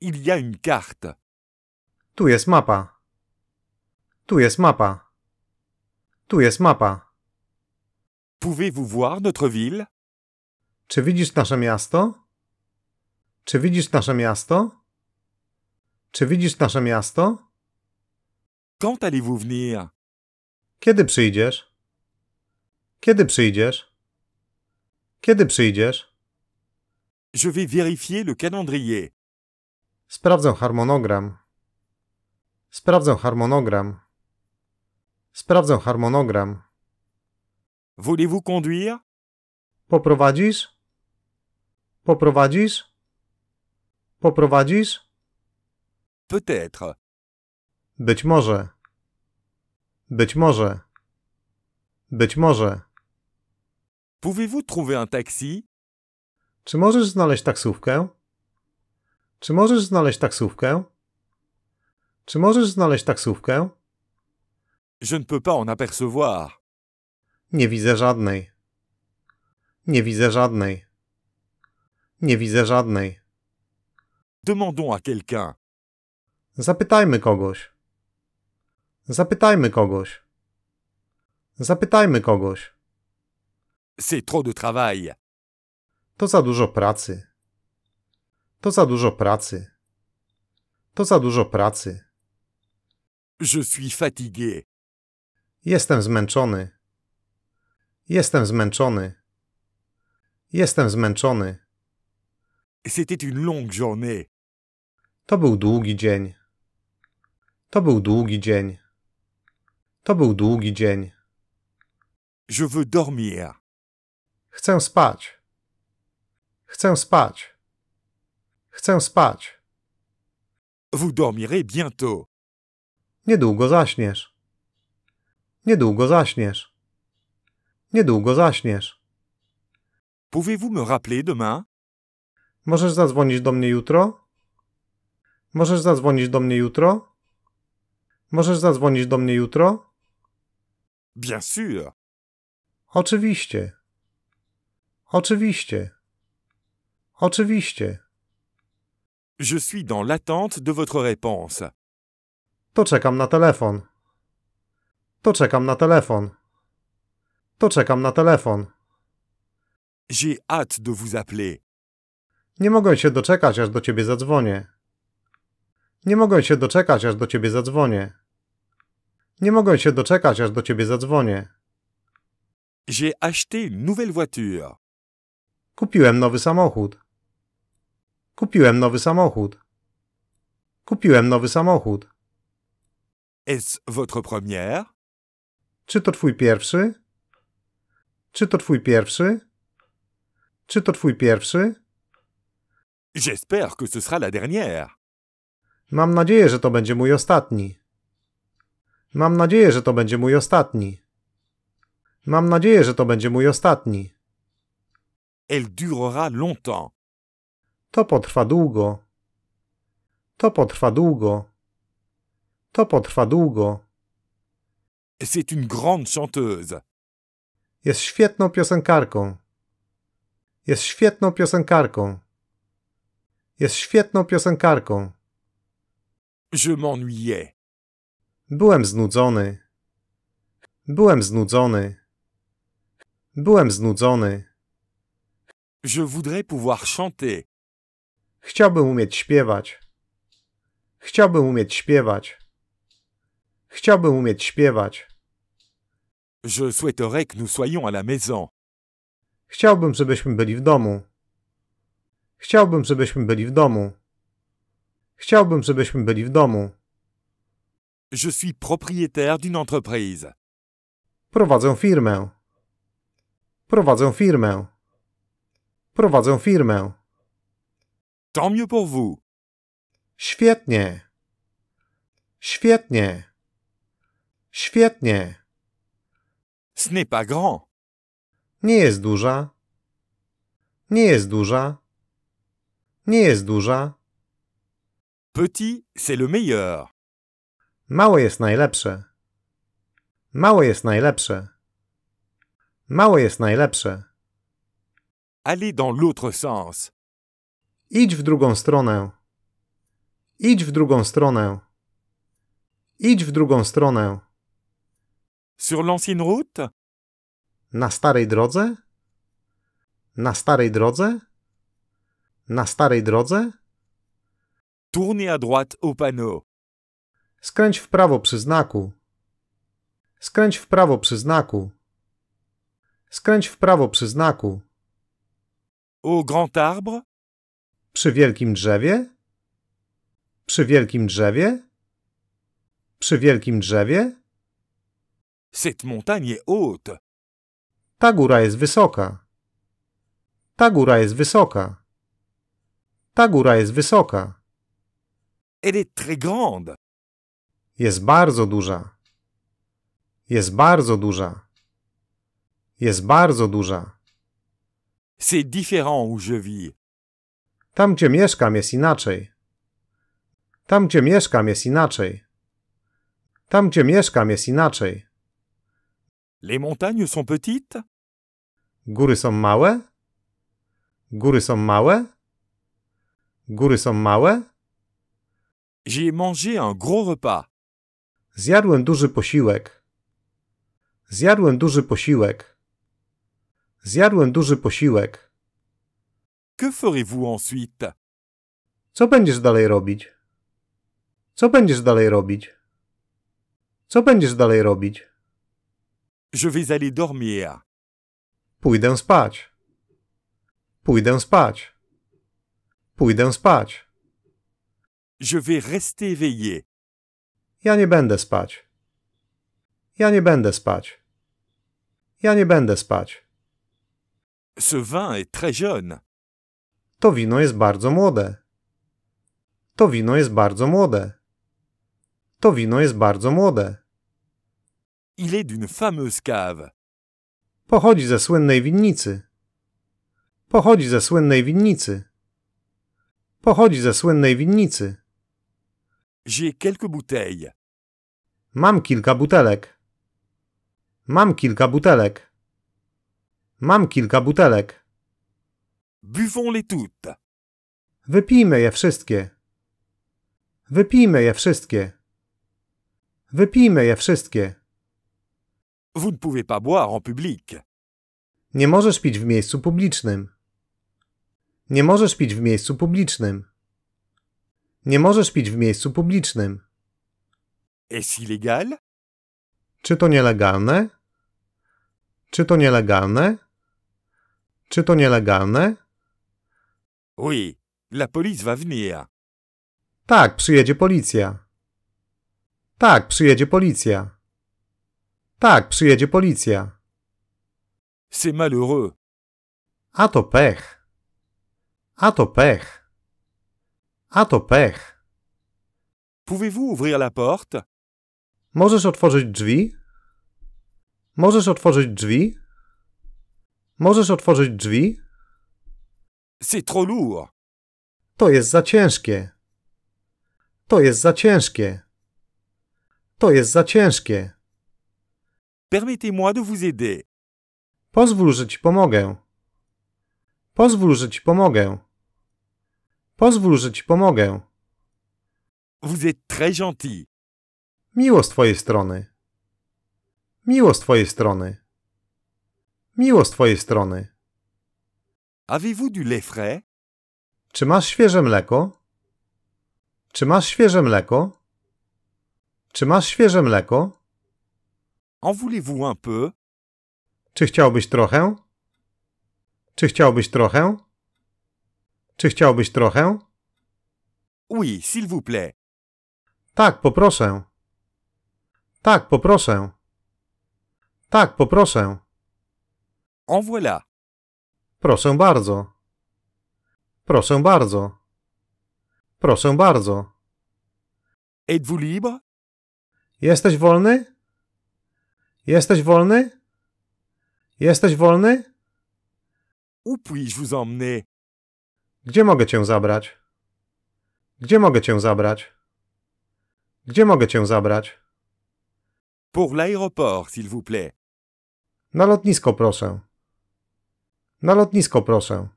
Il y a une carte. Tu jest mapa. Tu jest mapa. Tu jest mapa. Pouvez-vous voir notre ville? Czy widzisz nasze miasto? Czy widzisz nasze miasto? Czy widzisz nasze miasto? Quand allez-vous venir? Kiedy przyjdziesz? Kiedy przyjdziesz? Kiedy przyjdziesz? Je vais vérifier le calendrier. Sprawdzę harmonogram. Sprawdzę harmonogram. Sprawdzę harmonogram. Voulez-vous conduire? Poprowadzisz? Poprowadzisz? Poprowadzisz? Peut-être. Być może. Być może. Być może. Pouvez-vous trouver un taxi? Czy możesz znaleźć taksówkę? Czy możesz znaleźć taksówkę? Czy możesz znaleźć taksówkę? Je ne peux pas en apercevoir. Nie widzę żadnej. Nie widzę żadnej. Nie widzę żadnej. Demandons à quelqu'un. Zapytajmy kogoś. Zapytajmy kogoś. Zapytajmy kogoś. C'est trop de travail. To za dużo pracy. To za dużo pracy. To za dużo pracy. Je suis fatigué. Jestem zmęczony. Jestem zmęczony. Jestem zmęczony. C'était une longue journée. To był długi dzień. To był długi dzień. To był długi dzień. Je veux dormir. Chcę spać. Chcę spać. Chcę spać. Vous dormirez bientôt. Niedługo zaśniesz. Niedługo zaśniesz. Niedługo zaśniesz. Pouvez-vous me rappeler demain? Możesz zadzwonić do mnie jutro? Możesz zadzwonić do mnie jutro? Możesz zadzwonić do mnie jutro? Bien sûr. Oczywiście. Oczywiście. Oczywiście. Je suis dans l'attente de votre réponse. To czekam na telefon. To czekam na telefon. To czekam na telefon. J'ai hâte de vous appeler. Nie mogę się doczekać, aż do ciebie zadzwonię. Nie mogę się doczekać, aż do ciebie zadzwonię. Nie mogę się doczekać, aż do ciebie zadzwonię. J'ai acheté une nouvelle voiture. Kupiłem nowy samochód. Kupiłem nowy samochód. Kupiłem nowy samochód. Est-ce votre première? Czy to twój pierwszy? Czy to twój pierwszy? Czy to twój pierwszy? J'espère que ce sera la dernière. Mam nadzieję, że to będzie mój ostatni. Mam nadzieję, że to będzie mój ostatni. Mam nadzieję, że to będzie mój ostatni. Elle durera longtemps. To potrwa długo. To potrwa długo. To potrwa długo. C'est une grande chanteuse. Jest świetną piosenkarką. Jest świetną piosenkarką. Jest świetną piosenkarką. Je m'ennuyais. Byłem znudzony. Byłem znudzony. Byłem znudzony. Je voudrais pouvoir chanter. Chciałbym umieć śpiewać. Chciałbym umieć śpiewać. Chciałbym umieć śpiewać. Je souhaiterais que nous soyons à la maison. Chciałbym, żebyśmy byli w domu. Chciałbym, żebyśmy byli w domu. Chciałbym, żebyśmy byli w domu. Je suis propriétaire d'une entreprise. Prowadzę firmę. Prowadzę firmę. Prowadzę firmę. Tant mieux pour vous. Świetnie. Świetnie. Świetnie. Ce n'est pas grand. Nie jest duża. Nie jest duża. Nie jest duża. Petit, c'est le meilleur. Małe jest najlepsze. Małe jest najlepsze. Małe jest najlepsze. Allez dans l'autre sens. Idź w drugą stronę. Idź w drugą stronę. Idź w drugą stronę. Sur l'ancienne route? Na starej drodze? Na starej drodze? Na starej drodze? Tournez à droite au panneau. Skręć w prawo przy znaku. Skręć w prawo przy znaku. Skręć w prawo przy znaku au grand arbre? Przy wielkim drzewie? Przy wielkim drzewie? Przy wielkim drzewie? Cette montagne est haute. Ta góra jest wysoka. Ta góra jest wysoka. Ta góra jest wysoka. Elle est très grande. Jest bardzo duża. Jest bardzo duża. Jest bardzo duża. C'est différent où je vis. Tam, gdzie mieszkam, jest inaczej. Tam, gdzie mieszkam, jest inaczej. Tam, gdzie mieszkam, jest inaczej. Les montagnes sont petites? Góry są małe? Góry są małe? Góry są małe? J'ai mangé un gros repas. Zjadłem duży posiłek. Zjadłem duży posiłek. Zjadłem duży posiłek. Que ferez-vous ensuite? Co będziesz dalej robić? Co będziesz dalej robić? Co będziesz dalej robić? Je vais aller dormir. Pójdę spać. Pójdę spać. Pójdę spać. Je vais rester éveillé. Ja nie będę spać. Ja nie będę spać. Ja nie będę spać. Ce vin est très jeune. To wino jest bardzo młode. To wino jest bardzo młode. To wino jest bardzo młode. Il est d'une fameuse cave. Pochodzi ze słynnej winnicy. Pochodzi ze słynnej winnicy. Pochodzi ze słynnej winnicy. J'ai quelques bouteilles. Mam kilka butelek. Mam kilka butelek. Mam kilka butelek. Buvons-les toutes. Wypijmy je wszystkie. Wypijmy je wszystkie. Wypijmy je wszystkie. Vous ne pouvez pas boire en public. Nie możesz pić w miejscu publicznym. Nie możesz pić w miejscu publicznym. Nie możesz pić w miejscu publicznym. Est illégal? Czy to nielegalne? Czy to nielegalne? Czy to nielegalne? Oui, la police va venir. Tak, przyjedzie policja. Tak, przyjedzie policja. Tak, przyjedzie policja. C'est malheureux. A to pech. A to pech. A to pech. Pouvez-vous ouvrir la porte? Możesz otworzyć drzwi? Możesz otworzyć drzwi? Możesz otworzyć drzwi? C'est trop lourd. To jest za ciężkie. To jest za ciężkie. To jest za ciężkie. Permettez-moi de vous aider. Pozwól, że ci pomogę. Pozwól, że ci pomogę. Pozwól, że ci pomogę. Vous êtes très gentil. Miło z twojej strony. Miło z twojej strony. Miło z twojej strony. Avez-vous du lait frais? Czy masz świeże mleko? Czy masz świeże mleko? Czy masz świeże mleko? En voulez-vous un peu? Czy chciałbyś trochę? Czy chciałbyś trochę? Czy chciałbyś trochę? Oui, s'il vous plaît. Tak, poproszę. Tak, poproszę. Tak, poproszę. En voilà. Proszę bardzo. Proszę bardzo. Proszę bardzo. Êtes-vous libre? Jesteś wolny? Jesteś wolny? Jesteś wolny? Où puis-je vous emmener? Gdzie mogę cię zabrać? Gdzie mogę cię zabrać? Gdzie mogę cię zabrać? Pour l'aéroport, s'il vous plaît. Na lotnisko, proszę. Na lotnisko proszę.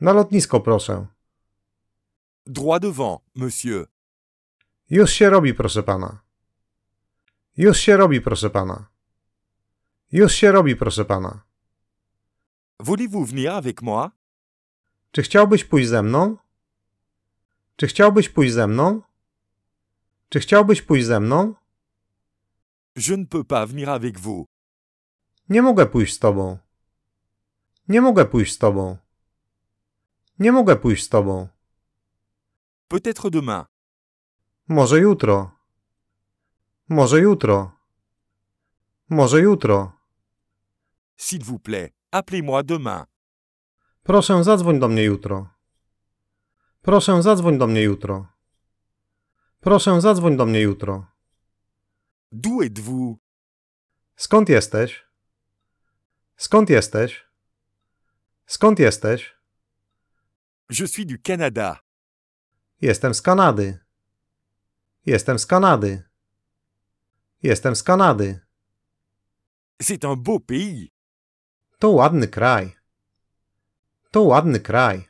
Na lotnisko proszę. Droit devant, monsieur. Już się robi, proszę pana. Już się robi, proszę pana. Już się robi, proszę pana. Voulez-vous venir avec moi? Czy chciałbyś pójść ze mną? Czy chciałbyś pójść ze mną? Czy chciałbyś pójść ze mną? Je ne peux pas venir avec vous. Nie mogę pójść z tobą. Nie mogę pójść z tobą. Nie mogę pójść z tobą. Peut-être demain. Może jutro. Może jutro. Może jutro. S'il vous plaît, appelez-moi demain. Proszę zadzwoń do mnie jutro. Proszę zadzwoń do mnie jutro. Proszę zadzwoń do mnie jutro. D'où êtes-vous? Skąd jesteś? Skąd jesteś? Skąd jesteś? Je suis du Canada. Jestem z Kanady. Jestem z Kanady. Jestem z Kanady. C'est un beau pays. To ładny kraj. To ładny kraj.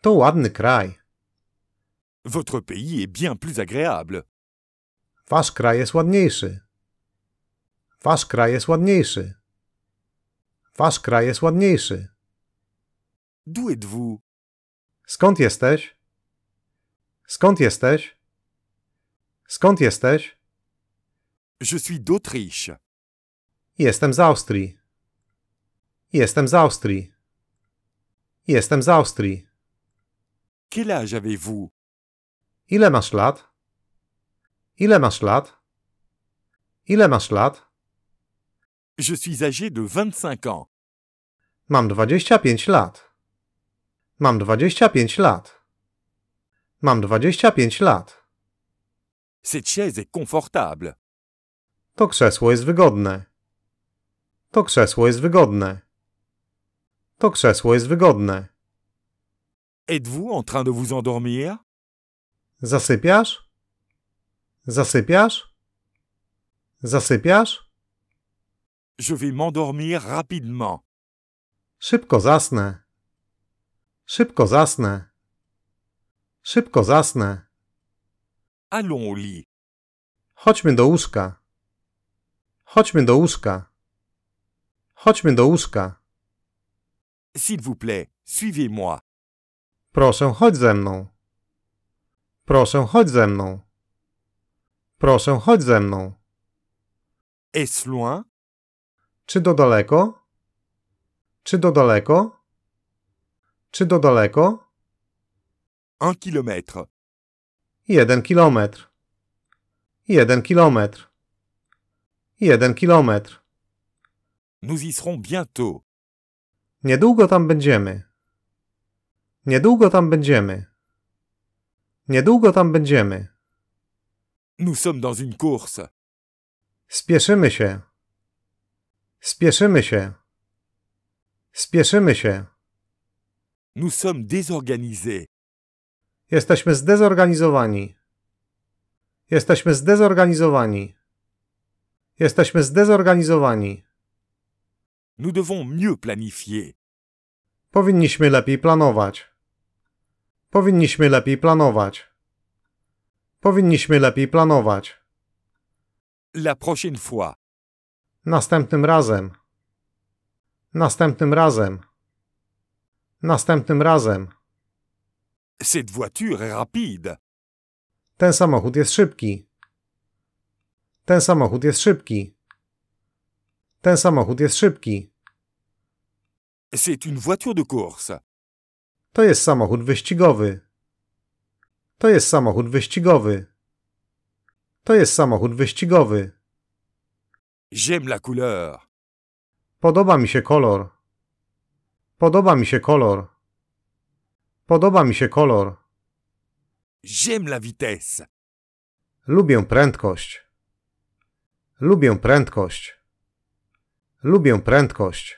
To ładny kraj. Votre pays est bien plus agréable. Wasz kraj jest ładniejszy. Wasz kraj jest ładniejszy. Wasz kraj jest ładniejszy. dwu. Skąd jesteś? Skąd jesteś? Skąd jesteś? Je suis d'Autriche. Jestem z Austrii. Jestem z Austrii. Jestem z Austrii. Quel âge avez-vous? Ile masz lat? Ile masz lat? Ile masz lat? Je suis âgé de 25 ans. Mam 25 lat. Mam 25 lat. Mam 25 lat. Cette chaise est confortable. To krzesło jest wygodne. To krzesło jest wygodne. To krzesło jest wygodne. Êtes-vous en train de vous endormir? Zasypiasz? Zasypiasz? Zasypiasz? Je vais m'endormir rapidement. Szybko zasnę. Szybko zasnę. Szybko zasnę. Allons au lit. Chodźmy do łóżka. Chodźmy do łóżka. Chodźmy do łóżka. S'il vous plaît, suivez-moi. Proszę, chodź ze mną. Proszę, chodź ze mną. Proszę, chodź ze mną. Est-ce loin? Czy do daleko? Czy do daleko? Czy do daleko? Un kilometr. Jeden kilometr. Jeden kilometr. Jeden kilometr. Nous y serons bientôt. Niedługo tam będziemy. Niedługo tam będziemy. Niedługo tam będziemy. Nous sommes dans une course. Spieszymy się. Spieszymy się. Spieszymy się. Nous sommes désorganisés. Jesteśmy zdezorganizowani. Jesteśmy zdezorganizowani. Jesteśmy zdezorganizowani. Nous devons mieux planifier. Powinniśmy lepiej planować. Powinniśmy lepiej planować. Powinniśmy lepiej planować. La prochaine fois. Następnym razem. Następnym razem. Następnym razem. Cette voiture est rapide. Ten samochód jest szybki. Ten samochód jest szybki. Ten samochód jest szybki. C'est une voiture de course. To jest samochód wyścigowy. To jest samochód wyścigowy. To jest samochód wyścigowy. J'aime la couleur. Podoba mi się kolor. Podoba mi się kolor. Podoba mi się kolor. J'aime la vitesse. Lubię prędkość. Lubię prędkość. Lubię prędkość.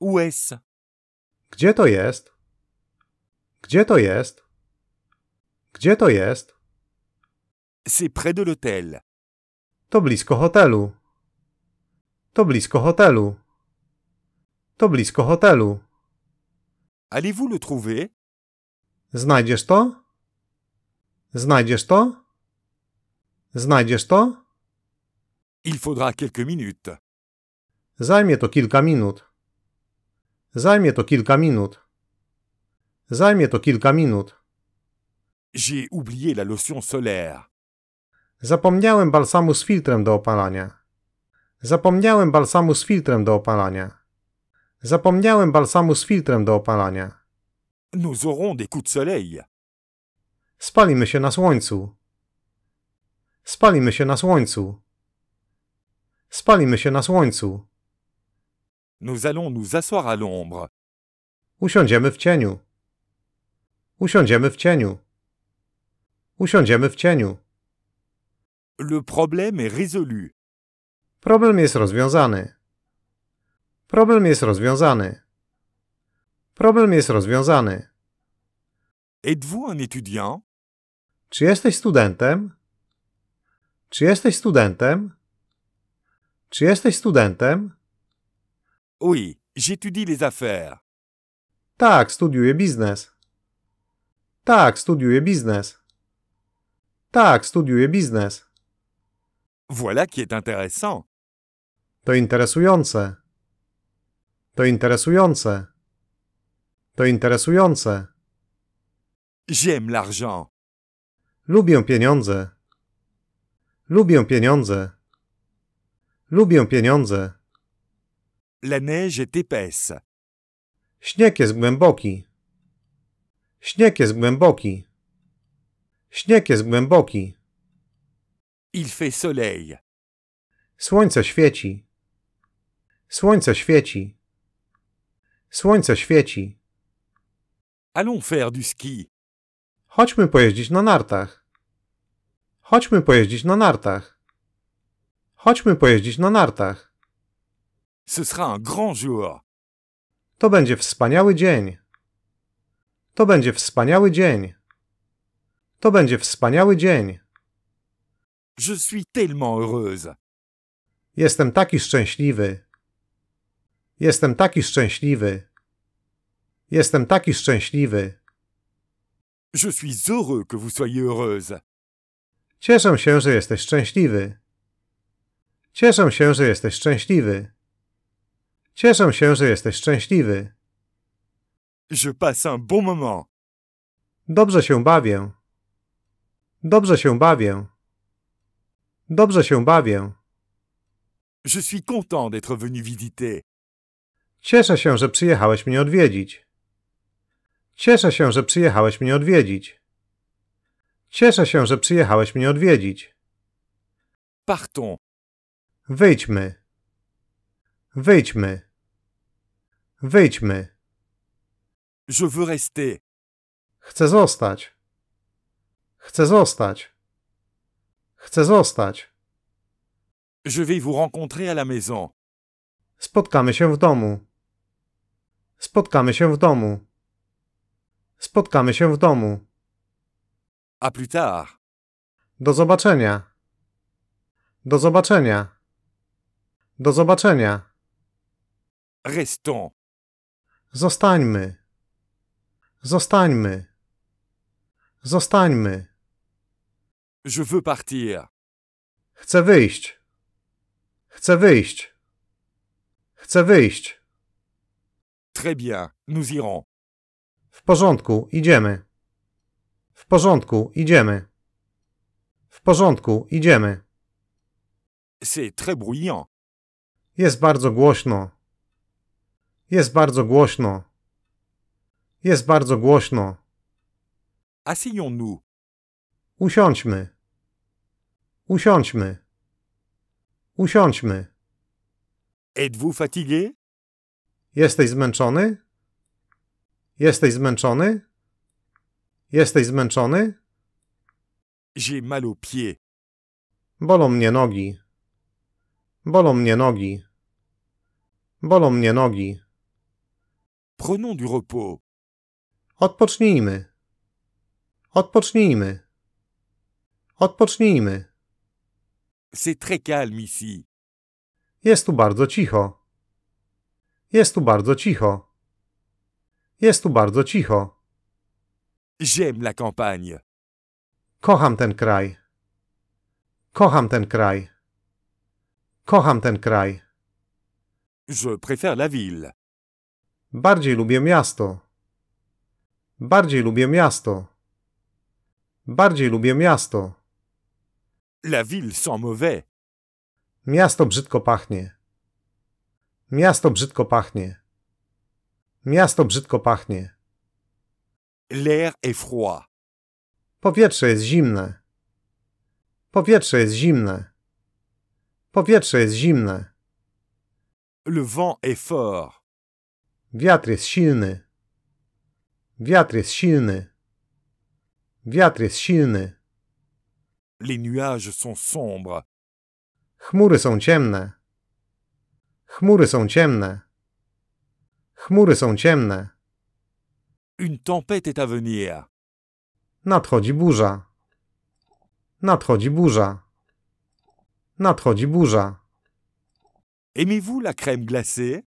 Où est Gdzie to jest? Gdzie to jest? Gdzie to jest? C'est près de l'hôtel. To blisko hotelu. To blisko hotelu. To blisko hotelu. Allez-vous le trouver? Znajdziesz to? Znajdziesz to? Znajdziesz to? Il faudra quelques minutes. Zajmie to kilka minut. Zajmie to kilka minut. Zajmie to kilka minut. J'ai oublié la lotion solaire. Zapomniałem balsamu z filtrem do opalania. Zapomniałem balsamu z filtrem do opalania. Zapomniałem balsamu z filtrem do opalania. Nous aurons des coups de soleil. Spalimy się na słońcu. Spalimy się na słońcu. Spalimy się na słońcu. Nous allons nous asseoir à l'ombre. Usiądziemy w cieniu. Usiądziemy w cieniu. Usiądziemy w cieniu. Le problème est résolu. Problem jest rozwiązany. Problem jest rozwiązany. Problem jest rozwiązany. Êtes-vous un étudiant? Czy jesteś studentem? Czy jesteś studentem? Czy jesteś studentem? Oui, j'étudie les affaires. Tak, studiuję biznes. Tak, studiuję biznes. Tak, studiuję biznes. Voilà qui est intéressant. To interesujące. To interesujące. To interesujące. J'aime l'argent. Lubię pieniądze. Lubię pieniądze. Lubię pieniądze. La neige est épaisse. Śnieg jest głęboki. Śnieg jest głęboki. Śnieg jest głęboki. Il fait soleil. Słońce świeci. Słońce świeci. Słońce świeci. Allons faire du ski. Chodźmy pojeździć na nartach. Chodźmy pojeździć na nartach. Chodźmy pojeździć na nartach. Ce sera un grand jour. To będzie wspaniały dzień. To będzie wspaniały dzień. To będzie wspaniały dzień. Je suis tellement heureuse. Jestem taki szczęśliwy. Jestem taki szczęśliwy. Jestem taki szczęśliwy. Je suis heureux que vous soyez heureuse. Cieszę się, że jesteś szczęśliwy. Cieszę się, że jesteś szczęśliwy. Cieszę się, że jesteś szczęśliwy. Je passe un bon moment. Dobrze się bawię. Dobrze się bawię. Dobrze się bawię. Je suis content d'être venu visiter. Cieszę się, że przyjechałeś mnie odwiedzić. Cieszę się, że przyjechałeś mnie odwiedzić. Cieszę się, że przyjechałeś mnie odwiedzić. Partons. Wyjdźmy. Wyjdźmy. Wyjdźmy. Je veux rester. Chcę zostać. Chcę zostać. Chcę zostać. Je vais vous rencontrer à la maison. Spotkamy się w domu. Spotkamy się w domu. Spotkamy się w domu. A plus tard. Do zobaczenia. Do zobaczenia. Do zobaczenia. Restons. Zostańmy. Zostańmy. Zostańmy. Je veux partir. Chcę wyjść. Chcę wyjść. Chcę wyjść. Très bien, nous irons. W porządku, idziemy. W porządku, idziemy. W porządku, idziemy. C'est très bruyant. Jest bardzo głośno. Jest bardzo głośno. Jest bardzo głośno. Asseyons-nous. Usiądźmy. Usiądźmy. Usiądźmy. Êtes-vous fatigué? Jesteś zmęczony? Jesteś zmęczony? Jesteś zmęczony? J'ai mal aux pieds. Bolą mnie nogi. Bolą mnie nogi. Bolą mnie nogi. Prenons du repos. Odpocznijmy. Odpocznijmy. Odpocznijmy. C'est très calme ici. Jest tu bardzo cicho. Jest tu bardzo cicho. Jest tu bardzo cicho. J'aime la campagne. Kocham ten kraj. Kocham ten kraj. Kocham ten kraj. Je préfère la ville. Bardziej lubię miasto. Bardziej lubię miasto. Bardziej lubię miasto. La ville sent mauvais. Miasto brzydko pachnie. Miasto brzydko pachnie. Miasto brzydko pachnie. L'air est froid. Powietrze jest zimne. Powietrze jest zimne. Powietrze jest zimne. Le vent est fort. Wiatr jest silny. Wiatr jest silny. Wiatr jest silny. Les nuages sont sombres. Chmury są ciemne. Chmury są ciemne. Chmury są ciemne. Une tempête est à venir. Nadchodzi burza. Nadchodzi burza. Nadchodzi burza. Aimez-vous la crème glacée?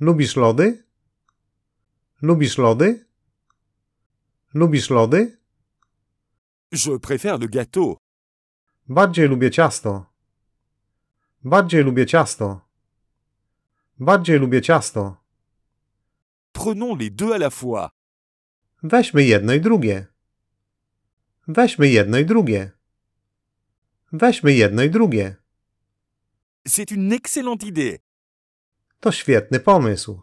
Lubisz lody? Lubisz lody? Lubisz lody? Je préfère le gâteau. Bardziej lubię ciasto. Bardziej lubię ciasto. Bardziej lubię ciasto. Prenons les deux à la fois. Weźmy jedno i drugie. Weźmy jedno i drugie. Weźmy jedno i drugie. C'est une excellente idée. To świetny pomysł.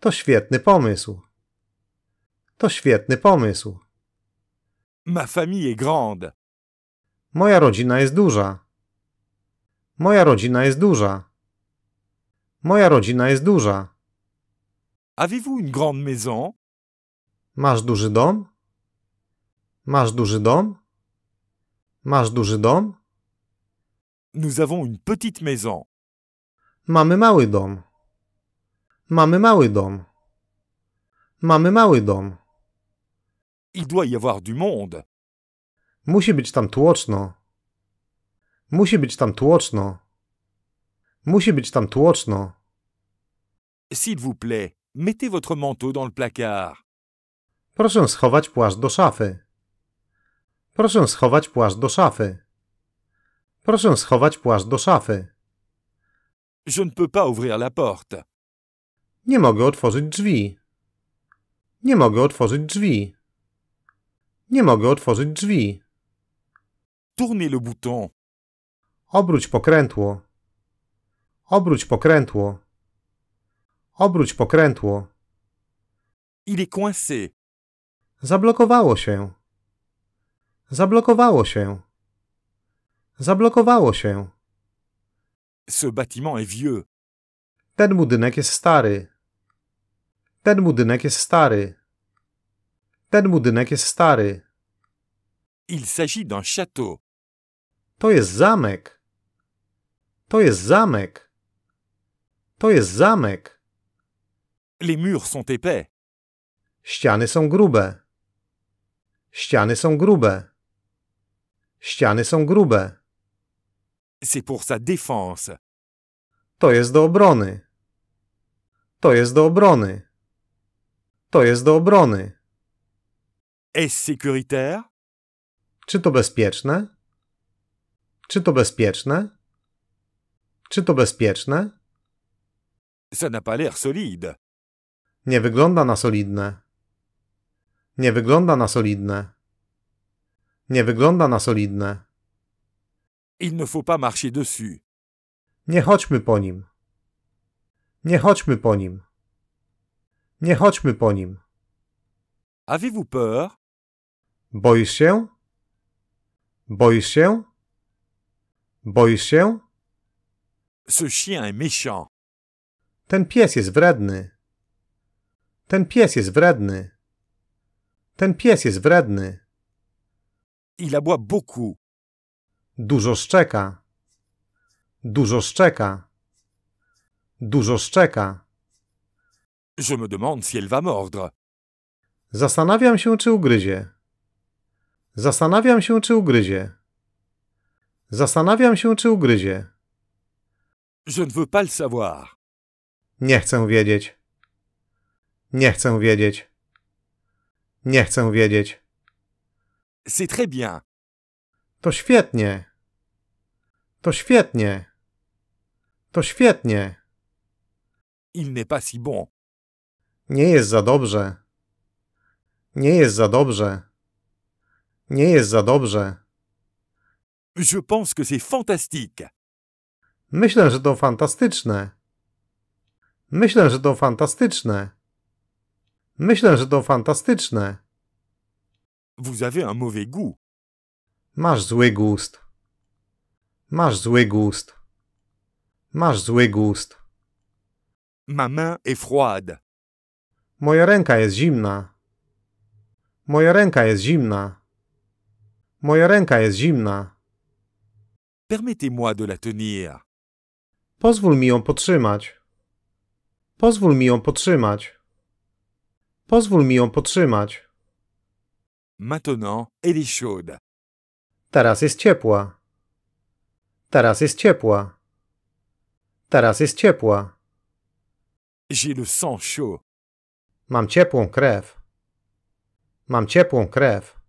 To świetny pomysł. To świetny pomysł. Ma famille est grande. Moja rodzina jest duża. Moja rodzina jest duża. Moja rodzina jest duża. Avez-vous une grande maison? Masz duży dom? Masz duży dom? Masz duży dom? Nous avons une petite maison. Mamy mały dom. Mamy mały dom. Mamy mały dom. Il doit y avoir du monde. Musi być tam tłoczno. Musi być tam tłoczno. Musi być tam tłoczno. S'il vous plaît, mettez votre manteau dans le placard. Proszę schować płaszcz do szafy. Proszę schować płaszcz do szafy. Proszę schować płaszcz do szafy. Je ne peux pas ouvrir la porte. Nie mogę otworzyć drzwi. Nie mogę otworzyć drzwi. Nie mogę otworzyć drzwi. Tournez le bouton. Obróć pokrętło. Obróć pokrętło. Obróć pokrętło. Il est coincé. Zablokowało się. Zablokowało się. Zablokowało się. Ce bâtiment est vieux. Ten budynek jest stary. Ten budynek jest stary. Ten budynek jest stary. Il s'agit d'un château. To jest zamek. To jest zamek. To jest zamek. Les murs sont épais. Ściany są grube. Ściany są grube. Ściany są grube. C'est pour sa défense. To jest do obrony. To jest do obrony. To jest do obrony. Est-ce sécuritaire? Czy to bezpieczne? Czy to bezpieczne? Czy to bezpieczne? Ça n'a pas l'air solide. Nie wygląda na solidne. Nie wygląda na solidne. Nie wygląda na solidne. Il ne faut pas marcher dessus. Nie chodźmy po nim. Nie chodźmy po nim. Nie chodźmy po nim. Avez-vous peur? Boisz się? Boisz się? Boisz się? Ce chien est méchant. Ten pies jest wredny. Ten pies jest wredny. Ten pies jest wredny. Il aboie beaucoup. Dużo szczeka. Dużo szczeka. Dużo szczeka. Je me demande si elle va mordre. Zastanawiam się, czy ugryzie. Zastanawiam się, czy ugryzie. Zastanawiam się, czy ugryzie. Je ne veux pas le savoir. Nie chcę wiedzieć. Nie chcę wiedzieć. Nie chcę wiedzieć. C'est très bien. To świetnie. To świetnie. To świetnie. Il n'est pas si bon. Nie jest za dobrze. Nie jest za dobrze. Nie jest za dobrze. Je pense que c'est fantastique. Myślę, że to fantastyczne. Myślę, że to fantastyczne. Myślę, że to fantastyczne. Vous avez un mauvais goût. Masz zły gust. Masz zły gust. Masz zły gust. Ma main est froide. Moja ręka jest zimna. Moja ręka jest zimna. Moja ręka jest zimna. Permettez-moi de la tenir. Pozwól mi ją potrzymać. Pozwól mi ją potrzymać. Pozwól mi ją potrzymać. Maintenant, elle est chaude. Teraz jest ciepła. Teraz jest ciepła. Teraz jest ciepła. J'ai le sang chaud. Mam ciepłą krew. Mam ciepłą krew.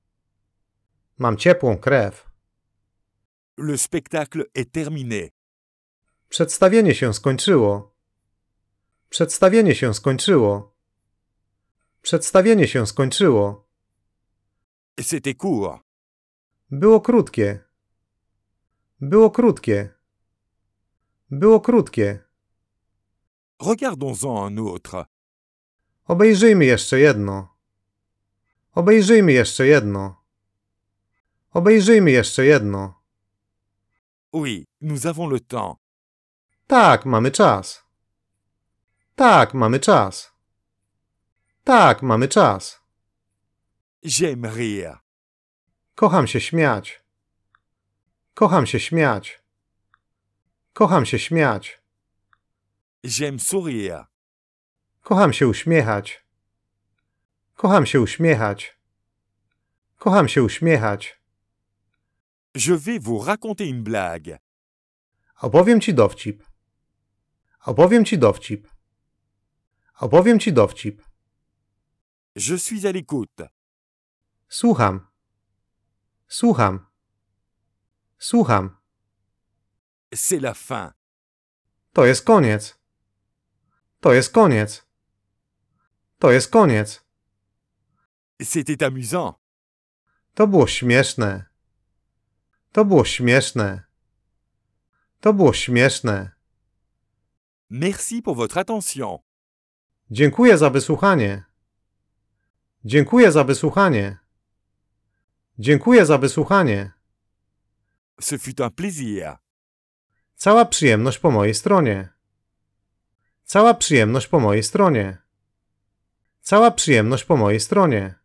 Mam ciepłą krew. Le spectacle est terminé. Przedstawienie się skończyło. Przedstawienie się skończyło. Przedstawienie się skończyło. C'était court. Było krótkie. Było krótkie. Było krótkie. Regardons-en un autre. Obejrzyjmy jeszcze jedno. Obejrzyjmy jeszcze jedno. Obejrzyjmy jeszcze jedno. Oui, nous avons le temps. Tak, mamy czas. Tak, mamy czas. Tak, mamy czas. J'aime rire. Kocham się śmiać. Kocham się śmiać. Kocham się śmiać. J'aime sourire. Kocham się uśmiechać. Kocham się uśmiechać. Kocham się uśmiechać. Je vais vous raconter une blague. Opowiem ci dowcip. Opowiem ci dowcip. Opowiem ci dowcip. Je suis à l'écoute. Słucham. Słucham. Słucham. C'est la fin. To jest koniec. To jest koniec. To jest koniec. C'était amusant. To było śmieszne. To było śmieszne. To było śmieszne. Merci pour votre attention. Dziękuję za wysłuchanie. Dziękuję za wysłuchanie. Dziękuję za wysłuchanie. Ce fut un plaisir. Cała przyjemność po mojej stronie. Cała przyjemność po mojej stronie. Cała przyjemność po mojej stronie.